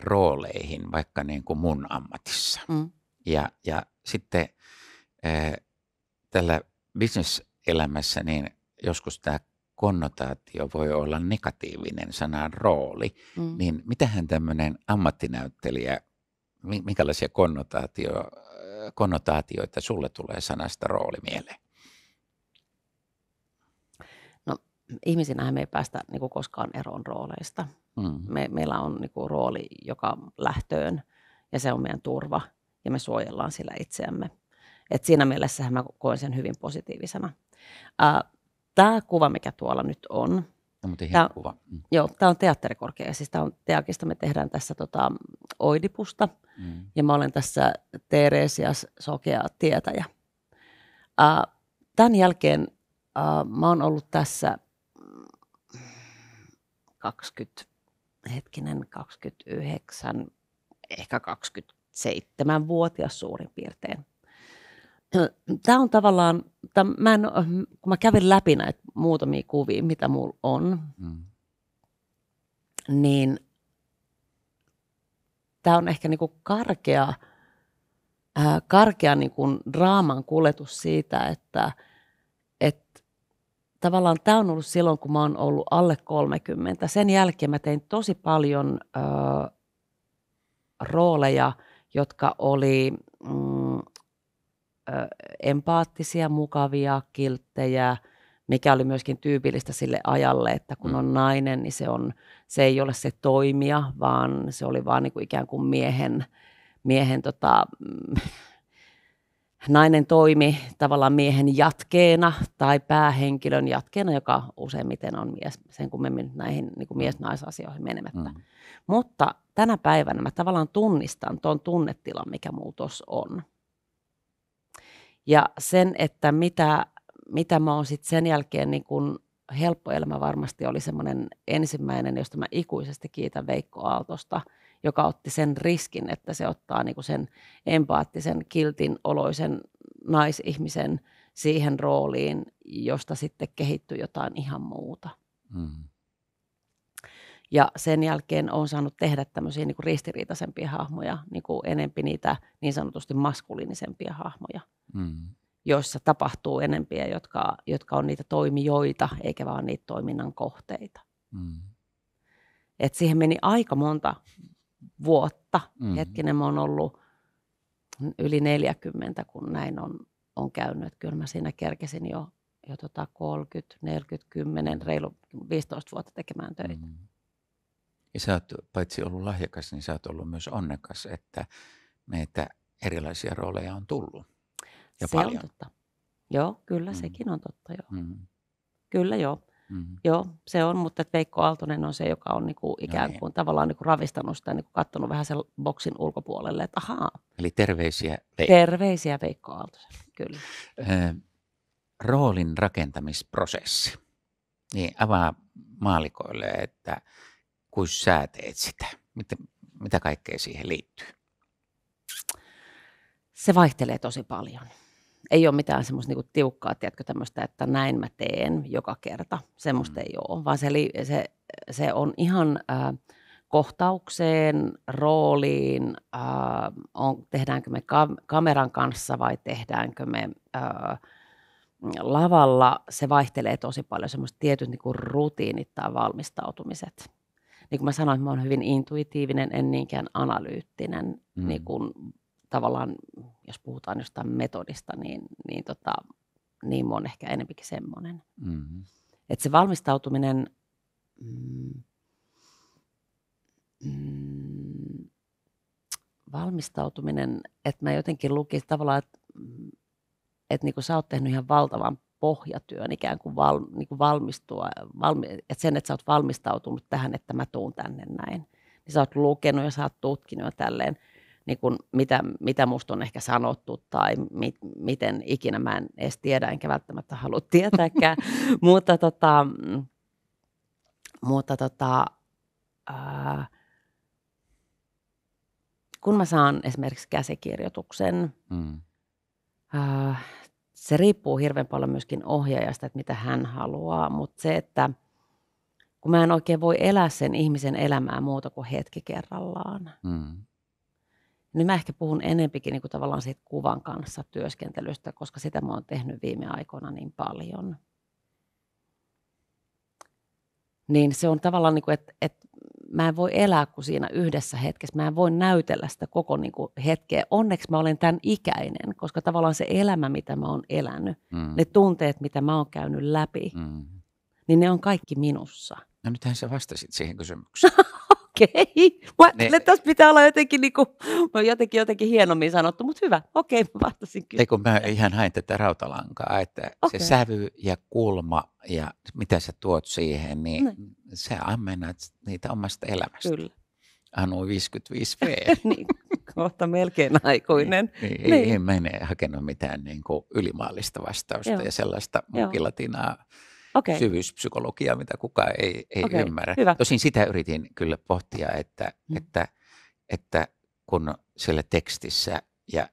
rooleihin, vaikka niin kuin mun ammatissa. Mm. Ja, ja sitten äh, tällä bisneselämässä niin joskus tämä konnotaatio voi olla negatiivinen sanan rooli, mm. niin mitähän tämmöinen ammattinäyttelijä, minkälaisia konnotaatio, konnotaatioita sulle tulee sanasta rooli mieleen? No ihmisinähän me ei päästä niin kuin koskaan eroon rooleista. Mm. Me, meillä on niin rooli, joka lähtöön ja se on meidän turva ja me suojellaan sillä itseämme. Et siinä mielessä mä koen sen hyvin positiivisena. Äh, tämä kuva, mikä tuolla nyt on. No, tämä on tämä, kuva. Mm. Joo, tämä on teatterikorkea. Siis tämä on teakista. Me tehdään tässä tota, Oidipusta. Mm. Ja mä olen tässä Teresias sokea tietäjä. Äh, tämän jälkeen äh, mä oon ollut tässä 20, hetkinen, 29, ehkä 27-vuotias suurin piirtein tämä on tavallaan, tämän, mä en, kun mä kävin läpi näitä muutamia kuvia, mitä mulla on, mm. niin tämä on ehkä niinku karkea, ää, karkea niinku draaman kuljetus siitä, että et, tavallaan tämä on ollut silloin, kun mä oon ollut alle 30. Sen jälkeen mä tein tosi paljon ää, rooleja, jotka oli... Mm, empaattisia, mukavia, kilttejä, mikä oli myöskin tyypillistä sille ajalle, että kun mm. on nainen, niin se, on, se ei ole se toimija, vaan se oli vaan niin kuin ikään kuin miehen, miehen tota, mm, nainen toimi tavallaan miehen jatkeena tai päähenkilön jatkeena, joka useimmiten on mies, sen kummemmin näihin niin kuin mm. mies-naisasioihin menemättä. Mm. Mutta tänä päivänä mä tavallaan tunnistan tuon tunnetilan, mikä muutos on. Ja sen, että mitä, mitä mä oon sitten sen jälkeen niin kun helppo elämä varmasti oli semmoinen ensimmäinen, josta mä ikuisesti kiitän Veikko Aaltosta, joka otti sen riskin, että se ottaa niin sen empaattisen, kiltin oloisen naisihmisen siihen rooliin, josta sitten kehittyi jotain ihan muuta. Mm. Ja sen jälkeen olen saanut tehdä tämmöisiä niin kuin ristiriitaisempia hahmoja, niin kuin enempi niitä niin sanotusti maskuliinisempia hahmoja, mm. joissa tapahtuu enempiä, jotka, jotka on niitä toimijoita, eikä vaan niitä toiminnan kohteita. Mm. Et siihen meni aika monta vuotta. Mm. Hetkinen, mä oon ollut yli 40, kun näin on, on käynyt. Et kyllä mä siinä kerkesin jo, jo tota 30, 40, 10, reilu 15 vuotta tekemään töitä. Mm. Ja sä oot paitsi ollut lahjakas, niin sä oot ollut myös onnekas, että näitä erilaisia rooleja on tullut. Ja se paljon. on totta. Joo, kyllä mm. sekin on totta, joo. Mm. Kyllä joo. Mm-hmm. Joo, se on, mutta Veikko Aaltonen on se, joka on niinku no ikään niin. kuin no niin. tavallaan niinku ravistanut sitä, niinku katsonut vähän sen boksin ulkopuolelle, että ahaa. Eli terveisiä Veikko. Terveisiä Veikko Aaltoselle, kyllä. Äh, roolin rakentamisprosessi. Niin avaa maalikoille, että kuin sä teet sitä? Mitä, mitä kaikkea siihen liittyy? Se vaihtelee tosi paljon. Ei ole mitään semmoista niinku tiukkaa, tiedätkö, tämmöistä, että näin mä teen joka kerta. Semmoista mm. ei ole, vaan se, se, se on ihan äh, kohtaukseen, rooliin, äh, on, tehdäänkö me ka- kameran kanssa vai tehdäänkö me äh, lavalla, se vaihtelee tosi paljon. Semmoiset tietyt niinku rutiinit tai valmistautumiset niin kuin mä sanoin, että mä oon hyvin intuitiivinen, en niinkään analyyttinen. Mm. Niin kuin, tavallaan, jos puhutaan jostain metodista, niin, niin, tota, niin mä oon ehkä enempikin semmoinen. Mm. Mm-hmm. Että se valmistautuminen... Mm, mm, valmistautuminen, että mä jotenkin lukisin tavallaan, että, mm, että niin kuin sä oot tehnyt ihan valtavan pohjatyön ikään kuin, val, niin kuin valmistua, valmi, että sen, että sä oot valmistautunut tähän, että mä tuun tänne näin. Niin sä oot lukenut ja sä oot tutkinut ja tälleen, niin kuin mitä, mitä musta on ehkä sanottu tai mi, miten ikinä mä en edes tiedä, enkä välttämättä halua tietääkään. mutta tota, mm, mutta tota, ää, kun mä saan esimerkiksi käsikirjoituksen, mm. ää, se riippuu hirveän paljon myöskin ohjaajasta, että mitä hän haluaa, mutta se, että kun mä en oikein voi elää sen ihmisen elämää muuta kuin hetki kerrallaan. Mm. Nyt mä ehkä puhun enempikin niin kuin tavallaan siitä kuvan kanssa työskentelystä, koska sitä mä oon tehnyt viime aikoina niin paljon. Niin se on tavallaan, niin kuin, että, että mä en voi elää kuin siinä yhdessä hetkessä, mä en voi näytellä sitä koko niin kuin hetkeä. Onneksi mä olen tämän ikäinen, koska tavallaan se elämä, mitä mä oon elänyt, mm. ne tunteet, mitä mä oon käynyt läpi, mm. niin ne on kaikki minussa. No nythän sä vastasit siihen kysymykseen. okei, okay. ne... tässä pitää olla jotenkin, niin kuin, jotenkin, jotenkin hienommin sanottu, mutta hyvä, okei, okay, mä vastasin kyllä. Ei mä ihan hain tätä rautalankaa, että okay. se sävy ja kulma ja mitä sä tuot siihen, niin ne. Niin. sä ammennat niitä omasta elämästä. Kyllä. Anu 55V. niin, kohta melkein aikuinen. Niin, niin, niin. Ei, ei, mene hakenut mitään niin kuin ylimaallista vastausta Joo. ja sellaista mukilatinaa. Joo okay. syvyyspsykologiaa, mitä kukaan ei, ei okay. ymmärrä. Hyvä. Tosin sitä yritin kyllä pohtia, että, mm. että, että kun siellä tekstissä ja,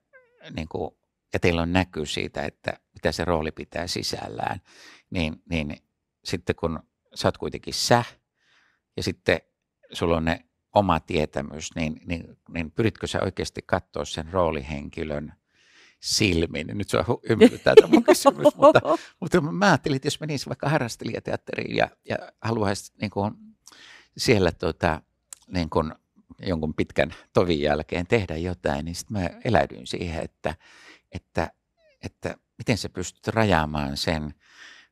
niin kuin, ja teillä on näky siitä, että mitä se rooli pitää sisällään, niin, niin sitten kun sä oot kuitenkin sä ja sitten sulla on ne oma tietämys, niin, niin, niin pyritkö sä oikeasti katsoa sen roolihenkilön silmin. Niin nyt se on hymyilyttää tämä mun kysymys, mutta, mutta mä ajattelin, että jos menisi vaikka harrastelijateatteriin ja, ja haluaisin niin kuin, siellä tuota, niin kuin, jonkun pitkän tovin jälkeen tehdä jotain, niin sitten mä eläydyin siihen, että, että, että miten sä pystyt rajaamaan sen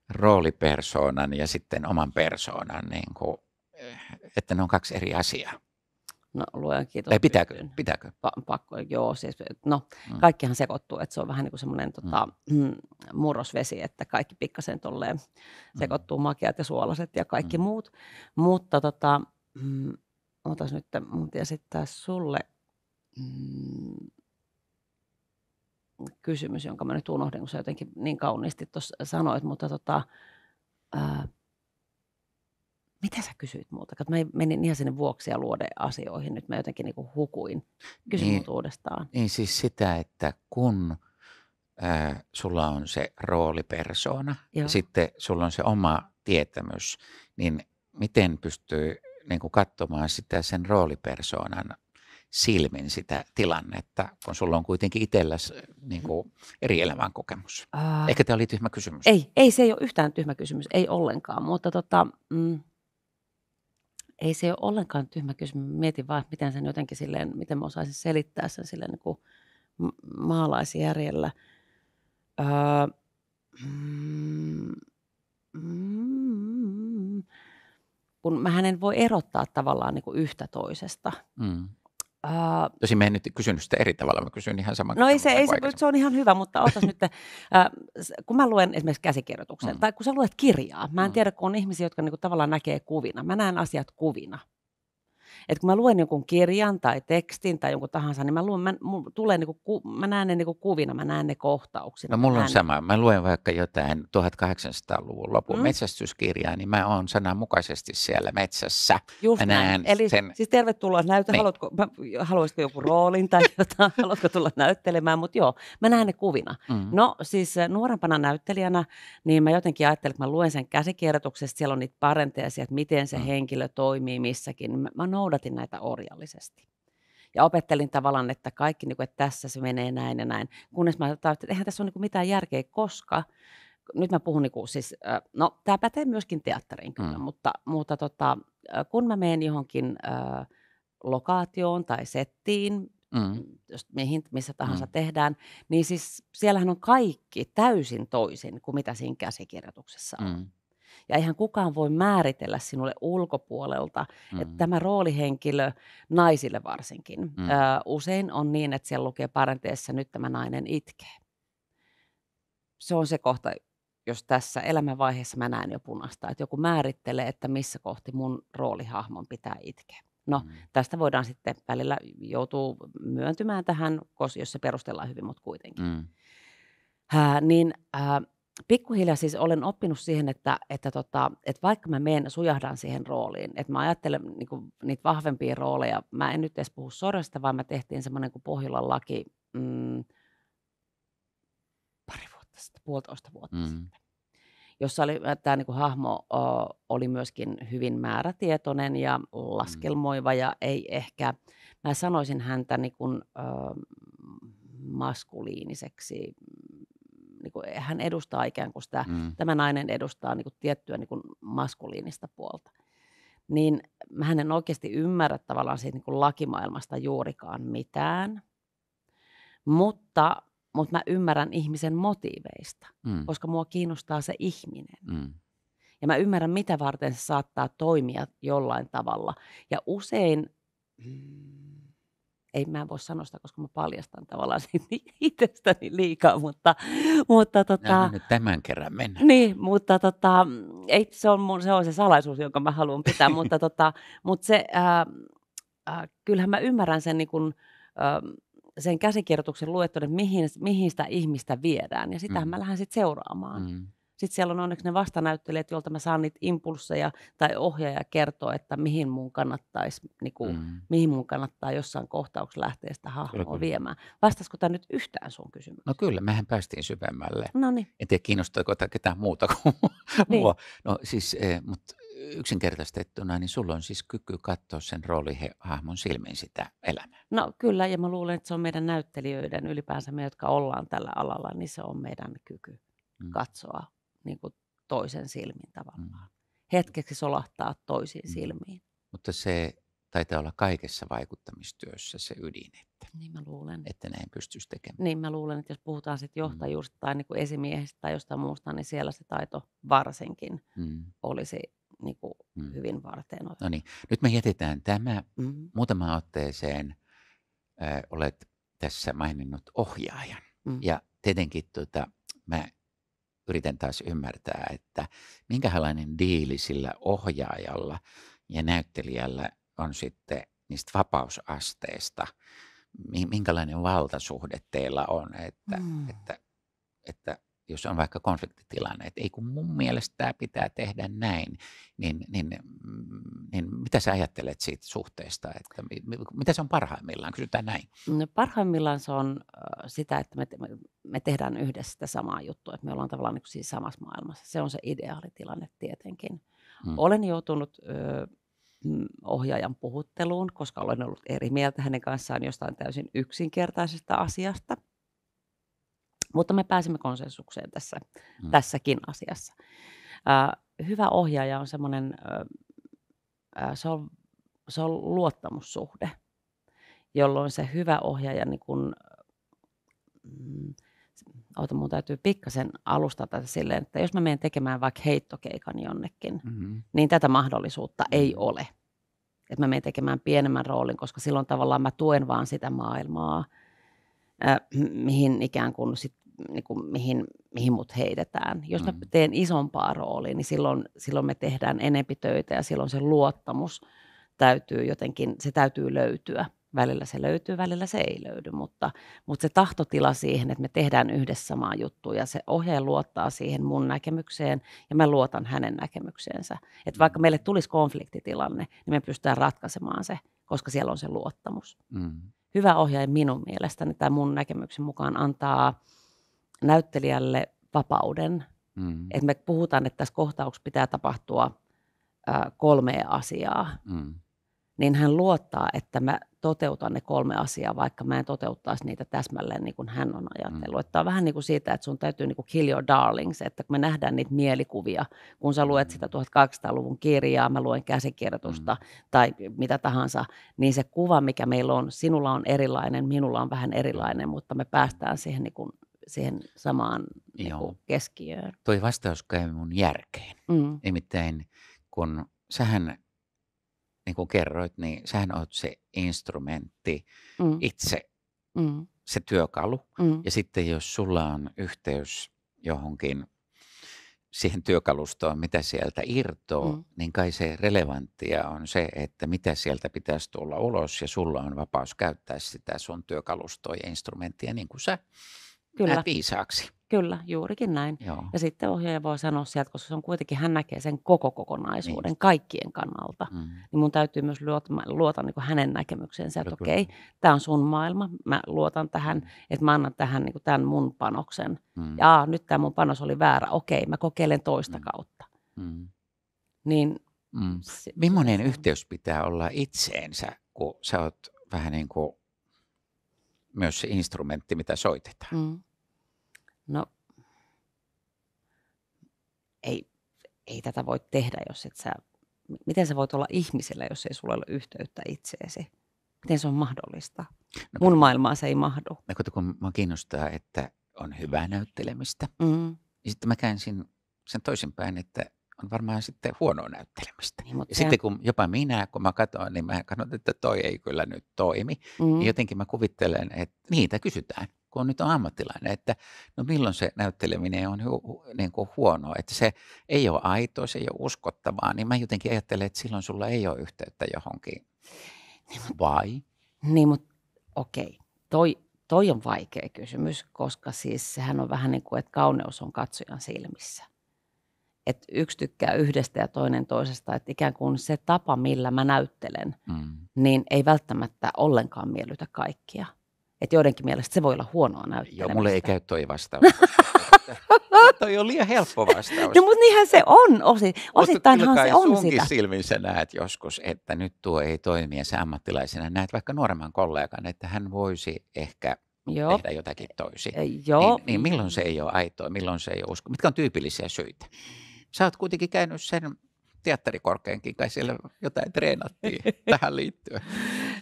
roolipersoonan ja sitten oman persoonan, niin kuin, eh, että ne on kaksi eri asiaa. No luojan kiitos. Ei, pitääkö? pitääkö? Pa- pakko, joo. Siis, no, mm. kaikkihan sekoittuu, että se on vähän niin kuin semmoinen mm. tota, mm. murrosvesi, että kaikki pikkasen tolleen mm. sekoittuu mm. makeat ja suolaset ja kaikki mm. muut. Mutta tota, mm, otas nyt, mun esittää sulle mm, kysymys, jonka mä nyt unohdin, kun sä jotenkin niin kauniisti tuossa sanoit, mutta tota, äh, mitä sä kysyit muuta? Kato, mä menin ihan sinne vuoksi ja luode asioihin, nyt mä jotenkin niin hukuin. Kysy niin, uudestaan. Niin siis sitä, että kun äh, sulla on se roolipersona, ja sitten sulla on se oma tietämys, niin miten pystyy niin kuin katsomaan sitä sen roolipersoonan silmin sitä tilannetta, kun sulla on kuitenkin itselläsi niin kuin, eri kokemus. Ää... Ehkä tämä oli tyhmä kysymys. Ei, ei, se ei ole yhtään tyhmä kysymys, ei ollenkaan, mutta tota, mm, ei se ole ollenkaan tyhmä kysymys. Mietin vaan, miten sen jotenkin silleen, miten mä osaisin selittää sen silleen niin kuin maalaisjärjellä. Öö, mm, mm, kun mähän en voi erottaa tavallaan niin kuin yhtä toisesta. Mm. Uh, Tosi me en nyt kysynyt sitä eri tavalla, mä kysyn ihan saman. No ei se, ei se, se on ihan hyvä, mutta otas nyt, uh, kun mä luen esimerkiksi käsikirjoituksen, mm. tai kun sä luet kirjaa, mä en mm. tiedä, kun on ihmisiä, jotka niinku tavallaan näkee kuvina. Mä näen asiat kuvina. Et kun mä luen jonkun kirjan tai tekstin tai jonkun tahansa, niin mä, luen, mä, tulee niin kuin, mä näen ne niin kuvina, mä näen ne kohtauksina. No mulla on sama. Mä luen vaikka jotain 1800-luvun lopun mm. metsästyskirjaa, niin mä oon sananmukaisesti siellä metsässä. Just mä näen näin. Eli sen... siis tervetuloa näytä, niin. haluatko, mä, haluaisitko joku roolin tai jotain, haluatko tulla näyttelemään, mutta joo, mä näen ne kuvina. Mm. No siis äh, nuorempana näyttelijänä, niin mä jotenkin ajattelin, että mä luen sen käsikirjoituksesta, siellä on niitä parenteja, että miten se mm. henkilö toimii missäkin. Mä, mä noudatan noudatin näitä orjallisesti. Ja opettelin tavallaan, että kaikki, niin kuin, että tässä se menee näin ja näin. Kunnes mä ajattelin, että eihän tässä ole niin mitään järkeä, koska nyt mä puhun niin kuin, siis, no tämä pätee myöskin teatteriin kyllä, mm. mutta, mutta tota, kun mä menen johonkin äh, lokaatioon tai settiin, mm. jos mihin, missä tahansa mm. tehdään, niin siis siellähän on kaikki täysin toisin kuin mitä siinä käsikirjoituksessa on. Mm. Ja eihän kukaan voi määritellä sinulle ulkopuolelta, mm. että mm-hmm. tämä roolihenkilö naisille varsinkin. Mm. Ö, usein on niin, että siellä lukee parenteessa nyt tämä nainen itkee. Se on se kohta, jos tässä elämänvaiheessa mä näen jo punasta, että joku määrittelee, että missä kohti mun roolihahmon pitää itkeä. No, mm. tästä voidaan sitten välillä joutua myöntymään tähän, jos se perustellaan hyvin, mutta kuitenkin. Mm. Äh, niin äh, pikkuhiljaa siis olen oppinut siihen, että, että, tota, että vaikka mä menen sujahdan siihen rooliin, että mä ajattelen niin kuin, niitä vahvempia rooleja, mä en nyt edes puhu sorjasta, vaan me tehtiin semmoinen kuin Pohjolan laki mm, pari vuotta sitten, puolitoista vuotta mm. sitten, jossa oli, äh, tämä niin kuin, hahmo o, oli myöskin hyvin määrätietoinen ja mm. laskelmoiva mm. ja ei ehkä, mä sanoisin häntä niin kuin, ö, maskuliiniseksi niin kuin, eh, hän edustaa ikään kuin sitä, mm. tämä nainen edustaa niin kuin, tiettyä niin kuin, maskuliinista puolta. Niin mä en oikeasti ymmärrä tavallaan siitä niin kuin, lakimaailmasta juurikaan mitään, mutta, mutta mä ymmärrän ihmisen motiiveista, mm. koska mua kiinnostaa se ihminen. Mm. Ja mä ymmärrän, mitä varten se saattaa toimia jollain tavalla. Ja usein... Mm, ei mä voi sanoa sitä, koska mä paljastan tavallaan itsestäni liikaa, mutta, mutta tota, no, nyt tämän kerran mennä. Niin, mutta tota, ei, se, on mun, se on se salaisuus, jonka mä haluan pitää, mutta, tota, mutta se, ää, ää, kyllähän mä ymmärrän sen niin kun, ää, sen käsikirjoituksen luettuna, että mihin, mihin sitä ihmistä viedään, ja sitähän mm. mä lähden sitten seuraamaan. Mm. Sitten siellä on onneksi ne vastanäyttelijät, joilta mä saan niitä impulseja tai ohjaaja kertoa, että mihin mun kannattaisi, niin kuin, mm. mihin mun kannattaa jossain kohtauksessa lähteä sitä hahmoa kyllä, viemään. Vastasiko tämä nyt yhtään sun kysymykseen? No kyllä, mehän päästiin syvemmälle. No niin. En tiedä, kiinnostaako tämä ketään muuta kuin niin. mua. No siis, e, eh, mutta yksinkertaistettuna, niin sulla on siis kyky katsoa sen roolihahmon silmin sitä elämää. No kyllä, ja mä luulen, että se on meidän näyttelijöiden, ylipäänsä me, jotka ollaan tällä alalla, niin se on meidän kyky mm. katsoa niin toisen silmin tavallaan. Mm. Hetkeksi solahtaa toisiin mm. silmiin. Mutta se taitaa olla kaikessa vaikuttamistyössä se ydin, että, niin mä luulen. että näin pystyisi tekemään. Niin mä luulen, että jos puhutaan sit johtajuudesta mm. tai niin kuin esimiehestä tai jostain muusta, niin siellä se taito varsinkin mm. olisi niin kuin mm. hyvin varten. No niin, nyt me jätetään tämä mm. Mm-hmm. muutama otteeseen. olet tässä maininnut ohjaajan mm. ja tietenkin tuota, mä yritän taas ymmärtää, että minkälainen diili sillä ohjaajalla ja näyttelijällä on sitten niistä vapausasteista, minkälainen valtasuhde teillä on, että, mm. että, että jos on vaikka konfliktitilanne, että ei kun mun mielestä tämä pitää tehdä näin, niin, niin, mm, niin mitä sä ajattelet siitä suhteesta, että mitä se on parhaimmillaan, kysytään näin. No parhaimmillaan se on äh, sitä, että me, te, me tehdään yhdessä sitä samaa juttua, että me ollaan tavallaan niin siinä samassa maailmassa. Se on se ideaalitilanne tietenkin. Hmm. Olen joutunut ö, mm, ohjaajan puhutteluun, koska olen ollut eri mieltä hänen kanssaan jostain täysin yksinkertaisesta asiasta – mutta me pääsimme konsensukseen tässä, mm. tässäkin asiassa. Äh, hyvä ohjaaja on semmoinen, äh, se, on, se on luottamussuhde, jolloin se hyvä ohjaaja, niin kun, mm, oota, mun täytyy pikkasen tätä silleen, että jos mä menen tekemään vaikka heittokeikan jonnekin, mm-hmm. niin tätä mahdollisuutta mm. ei ole. Että mä menen tekemään pienemmän roolin, koska silloin tavallaan mä tuen vaan sitä maailmaa, äh, mihin ikään kuin sit niin kuin mihin, mihin mut heitetään. Jos mä mm. teen isompaa roolia, niin silloin, silloin me tehdään enempi töitä ja silloin se luottamus täytyy jotenkin, se täytyy löytyä. Välillä se löytyy, välillä se ei löydy, mutta, mutta se tahtotila siihen, että me tehdään yhdessä samaa juttua ja se ohjaaja luottaa siihen mun näkemykseen ja mä luotan hänen näkemykseensä. Että mm. vaikka meille tulisi konfliktitilanne, niin me pystytään ratkaisemaan se, koska siellä on se luottamus. Mm. Hyvä ohjaaja minun mielestäni tämä mun näkemyksen mukaan antaa näyttelijälle vapauden. Mm. Et me puhutaan, että tässä kohtauksessa pitää tapahtua ä, kolmea asiaa. Mm. Niin hän luottaa, että mä toteutan ne kolme asiaa, vaikka mä en toteuttaisi niitä täsmälleen niin kuin hän on ajatellut. Mm. Tämä on vähän niin kuin siitä, että sun täytyy niin kuin kill your darlings, että kun me nähdään niitä mielikuvia, kun sä luet mm. sitä 1800-luvun kirjaa, mä luen käsikirjoitusta mm. tai mitä tahansa, niin se kuva, mikä meillä on, sinulla on erilainen, minulla on vähän erilainen, mm. mutta me päästään siihen niin kuin siihen samaan niin Joo. Niin keskiöön. Toi vastaus käy mun järkeen. Mm. Nimittäin kun sähän, niin kuin kerroit, niin sähän oot se instrumentti mm. itse, mm. se työkalu. Mm. Ja sitten jos sulla on yhteys johonkin siihen työkalustoon, mitä sieltä irtoaa, mm. niin kai se relevanttia on se, että mitä sieltä pitäisi tulla ulos ja sulla on vapaus käyttää sitä sun työkalustoa ja instrumenttia niin kuin sä Kyllä. Näet viisaaksi. Kyllä, juurikin näin. Joo. Ja sitten ohjaaja voi sanoa sieltä, koska se on kuitenkin, hän näkee sen koko kokonaisuuden niin. kaikkien kannalta. Mm. Niin mun täytyy myös luota, luota niin hänen näkemykseensä, että okei, okay, tämä on sun maailma, mä luotan tähän, mm. että mä annan tähän niin kuin tämän mun panoksen. Mm. Ja nyt tämä mun panos oli väärä, okei, okay, mä kokeilen toista mm. kautta. Mm. Niin, mm. Se, Mimmonen se, yhteys pitää olla itseensä, kun sä oot vähän niin kuin myös se instrumentti, mitä soitetaan? Mm no ei, ei tätä voi tehdä, jos et sä, miten sä voit olla ihmisellä, jos ei sulla ole yhteyttä itseesi? Miten se on mahdollista? No, Mun maailmaa se ei mahdu. No, kun mä kiinnostaa, että on hyvää näyttelemistä, mm. niin sitten mä käänsin sen toisinpäin, että on varmaan sitten huonoa näyttelemistä. Niin, mutta... Ja sitten kun jopa minä, kun mä katsoin, niin mä katson, että toi ei kyllä nyt toimi. Mm. Niin jotenkin mä kuvittelen, että niitä kysytään kun nyt on ammattilainen, että no milloin se näytteleminen on hu- niin kuin huono, että se ei ole aitoa, se ei ole uskottavaa, niin mä jotenkin ajattelen, että silloin sulla ei ole yhteyttä johonkin. Niin, mutta, Vai? Niin, mutta okei, toi, toi on vaikea kysymys, koska siis sehän on vähän niin kuin, että kauneus on katsojan silmissä. Että yksi tykkää yhdestä ja toinen toisesta, että ikään kuin se tapa, millä mä näyttelen, mm. niin ei välttämättä ollenkaan miellytä kaikkia. Että joidenkin mielestä se voi olla huonoa näyttelemistä. Joo, mulle ei käy toi vastaus. toi on liian helppo vastaus. No mutta niinhän se on, osi, osittainhan se on sitä. silmin sä näet joskus, että nyt tuo ei toimi ja sä ammattilaisena näet vaikka nuoremman kollegan, että hän voisi ehkä Joo. tehdä jotakin toisin. Joo. Niin, niin milloin se ei ole aitoa, milloin se ei ole usko? Mitkä on tyypillisiä syitä? Sä oot kuitenkin käynyt sen teatterikorkeenkin, kai siellä jotain treenattiin tähän liittyen.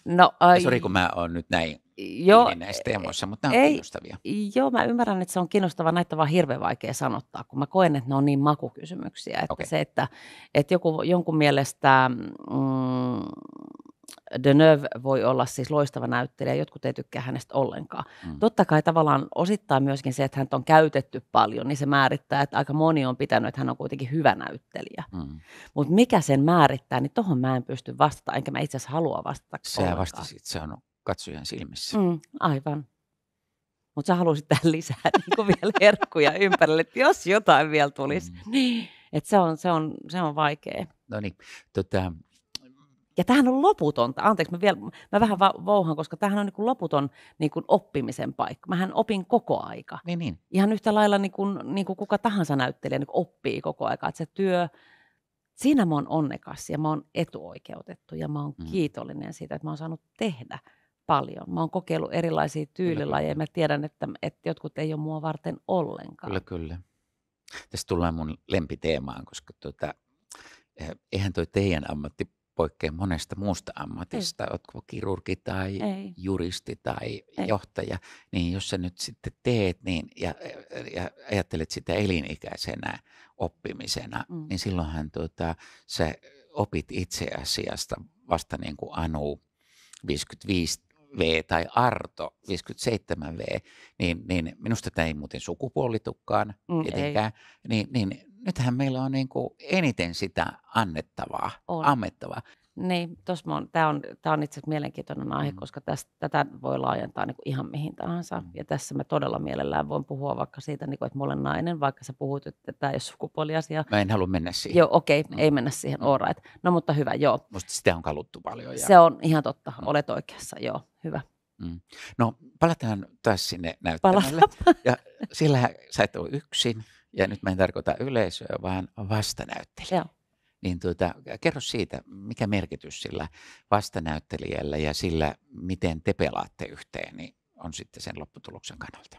No, ai... Sori, kun mä oon nyt näin Joo, näissä e, e, teemoissa, mutta nämä ei, on kiinnostavia. Joo, mä ymmärrän, että se on kiinnostava, näitä vaan hirveän vaikea sanottaa, kun mä koen, että ne on niin makukysymyksiä. Että okay. se, että, että joku, jonkun mielestä mm, Deneuve voi olla siis loistava näyttelijä, jotkut ei tykkää hänestä ollenkaan. Mm. Totta kai tavallaan osittain myöskin se, että hän on käytetty paljon, niin se määrittää, että aika moni on pitänyt, että hän on kuitenkin hyvä näyttelijä. Mm. Mutta mikä sen määrittää, niin tuohon mä en pysty vastata, enkä mä itse asiassa halua vastata. Sä vastasit, se on katsojan silmissä. Mm, aivan. Mutta sä haluaisit tähän lisää niin vielä herkkuja ympärille, että jos jotain vielä tulisi. Mm. Niin. Et se, on, se, on, se on vaikea. No niin, tota... Ja tämähän on loputonta. Anteeksi, mä, vielä, mä vähän va- vouhan, koska tämähän on niin kuin loputon niin kuin oppimisen paikka. Mähän opin koko aika. Niin, niin. Ihan yhtä lailla niin kuin, niin kuin kuka tahansa näyttelijä niin oppii koko aika. Että se työ, siinä mä oon onnekas ja mä oon etuoikeutettu ja mä oon mm. kiitollinen siitä, että mä oon saanut tehdä – paljon. Mä oon kokeillut erilaisia tyylilajeja. ja Mä tiedän, että, että jotkut ei ole mua varten ollenkaan. Kyllä, kyllä. Tässä tullaan mun lempiteemaan, koska tuota, eh, eihän toi teidän ammatti poikkea monesta muusta ammatista, ei. oletko kirurgi tai ei. juristi tai ei. johtaja, niin jos sä nyt sitten teet niin ja, ja ajattelet sitä elinikäisenä oppimisena, mm. niin silloinhan tuota, sä opit itse asiasta vasta niin kuin Anu 55 V tai Arto 57V, niin, niin minusta tämä ei muuten sukupuolitukaan mm, Ei. Niin, niin nythän meillä on niin kuin eniten sitä annettavaa, on. ammettavaa. Niin, tämä on, tää on itse asiassa mielenkiintoinen aihe, mm. koska tästä, tätä voi laajentaa niin kuin ihan mihin tahansa. Mm. Ja tässä mä todella mielellään voin puhua vaikka siitä, niin kuin, että mä olen nainen, vaikka sä puhut, että tämä ei ole sukupuoliasia. Mä en halua mennä siihen. Joo, okei, okay, mm. ei mennä siihen, mm. right. No mutta hyvä, joo. Musta sitä on kaluttu paljon. Ja... Se on ihan totta, mm. olet oikeassa, joo, hyvä. Mm. No palataan taas sinne näyttämälle. Ja sillä sä et ole yksin, ja nyt mä en tarkoita yleisöä, vaan vastanäyttelijä. Joo. Niin tuota, kerro siitä, mikä merkitys sillä vastanäyttelijällä ja sillä, miten te pelaatte yhteen, niin on sitten sen lopputuloksen kannalta.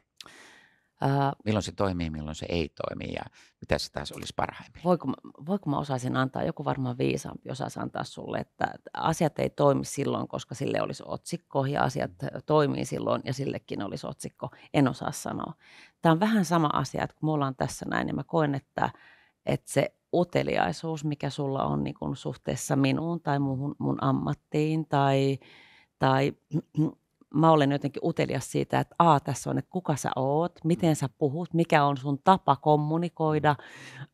Ää, äh, milloin se toimii, milloin se ei toimi ja mitä se taas olisi parhaimmillaan? Voiko, voiko mä osaisin antaa, joku varmaan viisaampi osaisi antaa sulle, että asiat ei toimi silloin, koska sille olisi otsikko ja asiat toimii silloin ja sillekin olisi otsikko. En osaa sanoa. Tämä on vähän sama asia, että kun me ollaan tässä näin ja niin mä koen, että, että se uteliaisuus, mikä sulla on niin kuin suhteessa minuun tai muuhun mun ammattiin tai, tai mä olen jotenkin utelias siitä, että a, tässä on, että kuka sä oot, miten sä puhut, mikä on sun tapa kommunikoida,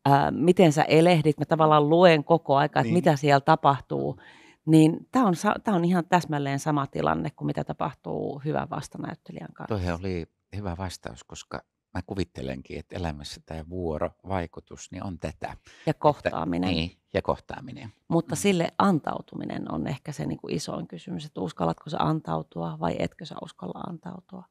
ää, miten sä elehdit, mä tavallaan luen koko aika, että niin. mitä siellä tapahtuu, niin tämä on, tää on ihan täsmälleen sama tilanne kuin mitä tapahtuu hyvän vastanäyttelijän kanssa. Toi oli hyvä vastaus, koska mä kuvittelenkin, että elämässä tämä vuorovaikutus niin on tätä. Ja kohtaaminen. Että, niin, ja kohtaaminen. Mutta mm. sille antautuminen on ehkä se niin kuin isoin kysymys, että uskallatko sä antautua vai etkö sä uskalla antautua.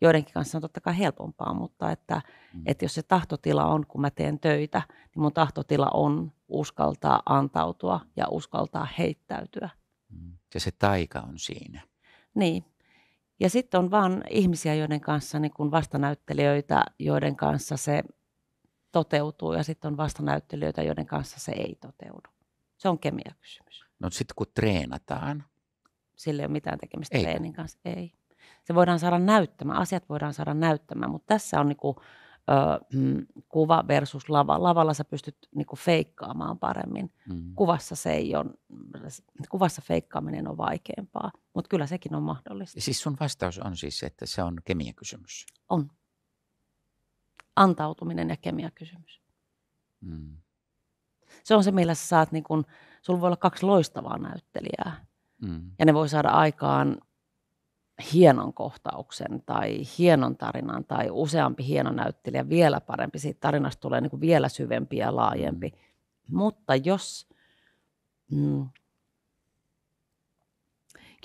Joidenkin kanssa on totta kai helpompaa, mutta että, mm. että jos se tahtotila on, kun mä teen töitä, niin mun tahtotila on uskaltaa antautua ja uskaltaa heittäytyä. Mm. Ja se taika on siinä. Niin, ja sitten on vaan ihmisiä, joiden kanssa niin kun vastanäyttelijöitä, joiden kanssa se toteutuu ja sitten on vastanäyttelijöitä, joiden kanssa se ei toteudu. Se on kemiakysymys. No sitten kun treenataan. Sillä ei ole mitään tekemistä Ei, treenin kanssa. Ei. Se voidaan saada näyttämään, asiat voidaan saada näyttämään, mutta tässä on niin kuin ö, mm, kuva versus lava. Lavalla sä pystyt niinku feikkaamaan paremmin. Mm. Kuvassa, se ei on, kuvassa feikkaaminen on vaikeampaa, mutta kyllä sekin on mahdollista. Ja siis sun vastaus on siis, että se on kemiakysymys? On. Antautuminen ja kemiakysymys. Mm. Se on se, millä sä saat, niin kun, sulla voi olla kaksi loistavaa näyttelijää. Mm. Ja ne voi saada aikaan hienon kohtauksen tai hienon tarinan tai useampi hieno näyttelijä, vielä parempi. Siitä tarinasta tulee niin kuin vielä syvempi ja laajempi. Mm. Mutta jos, mm,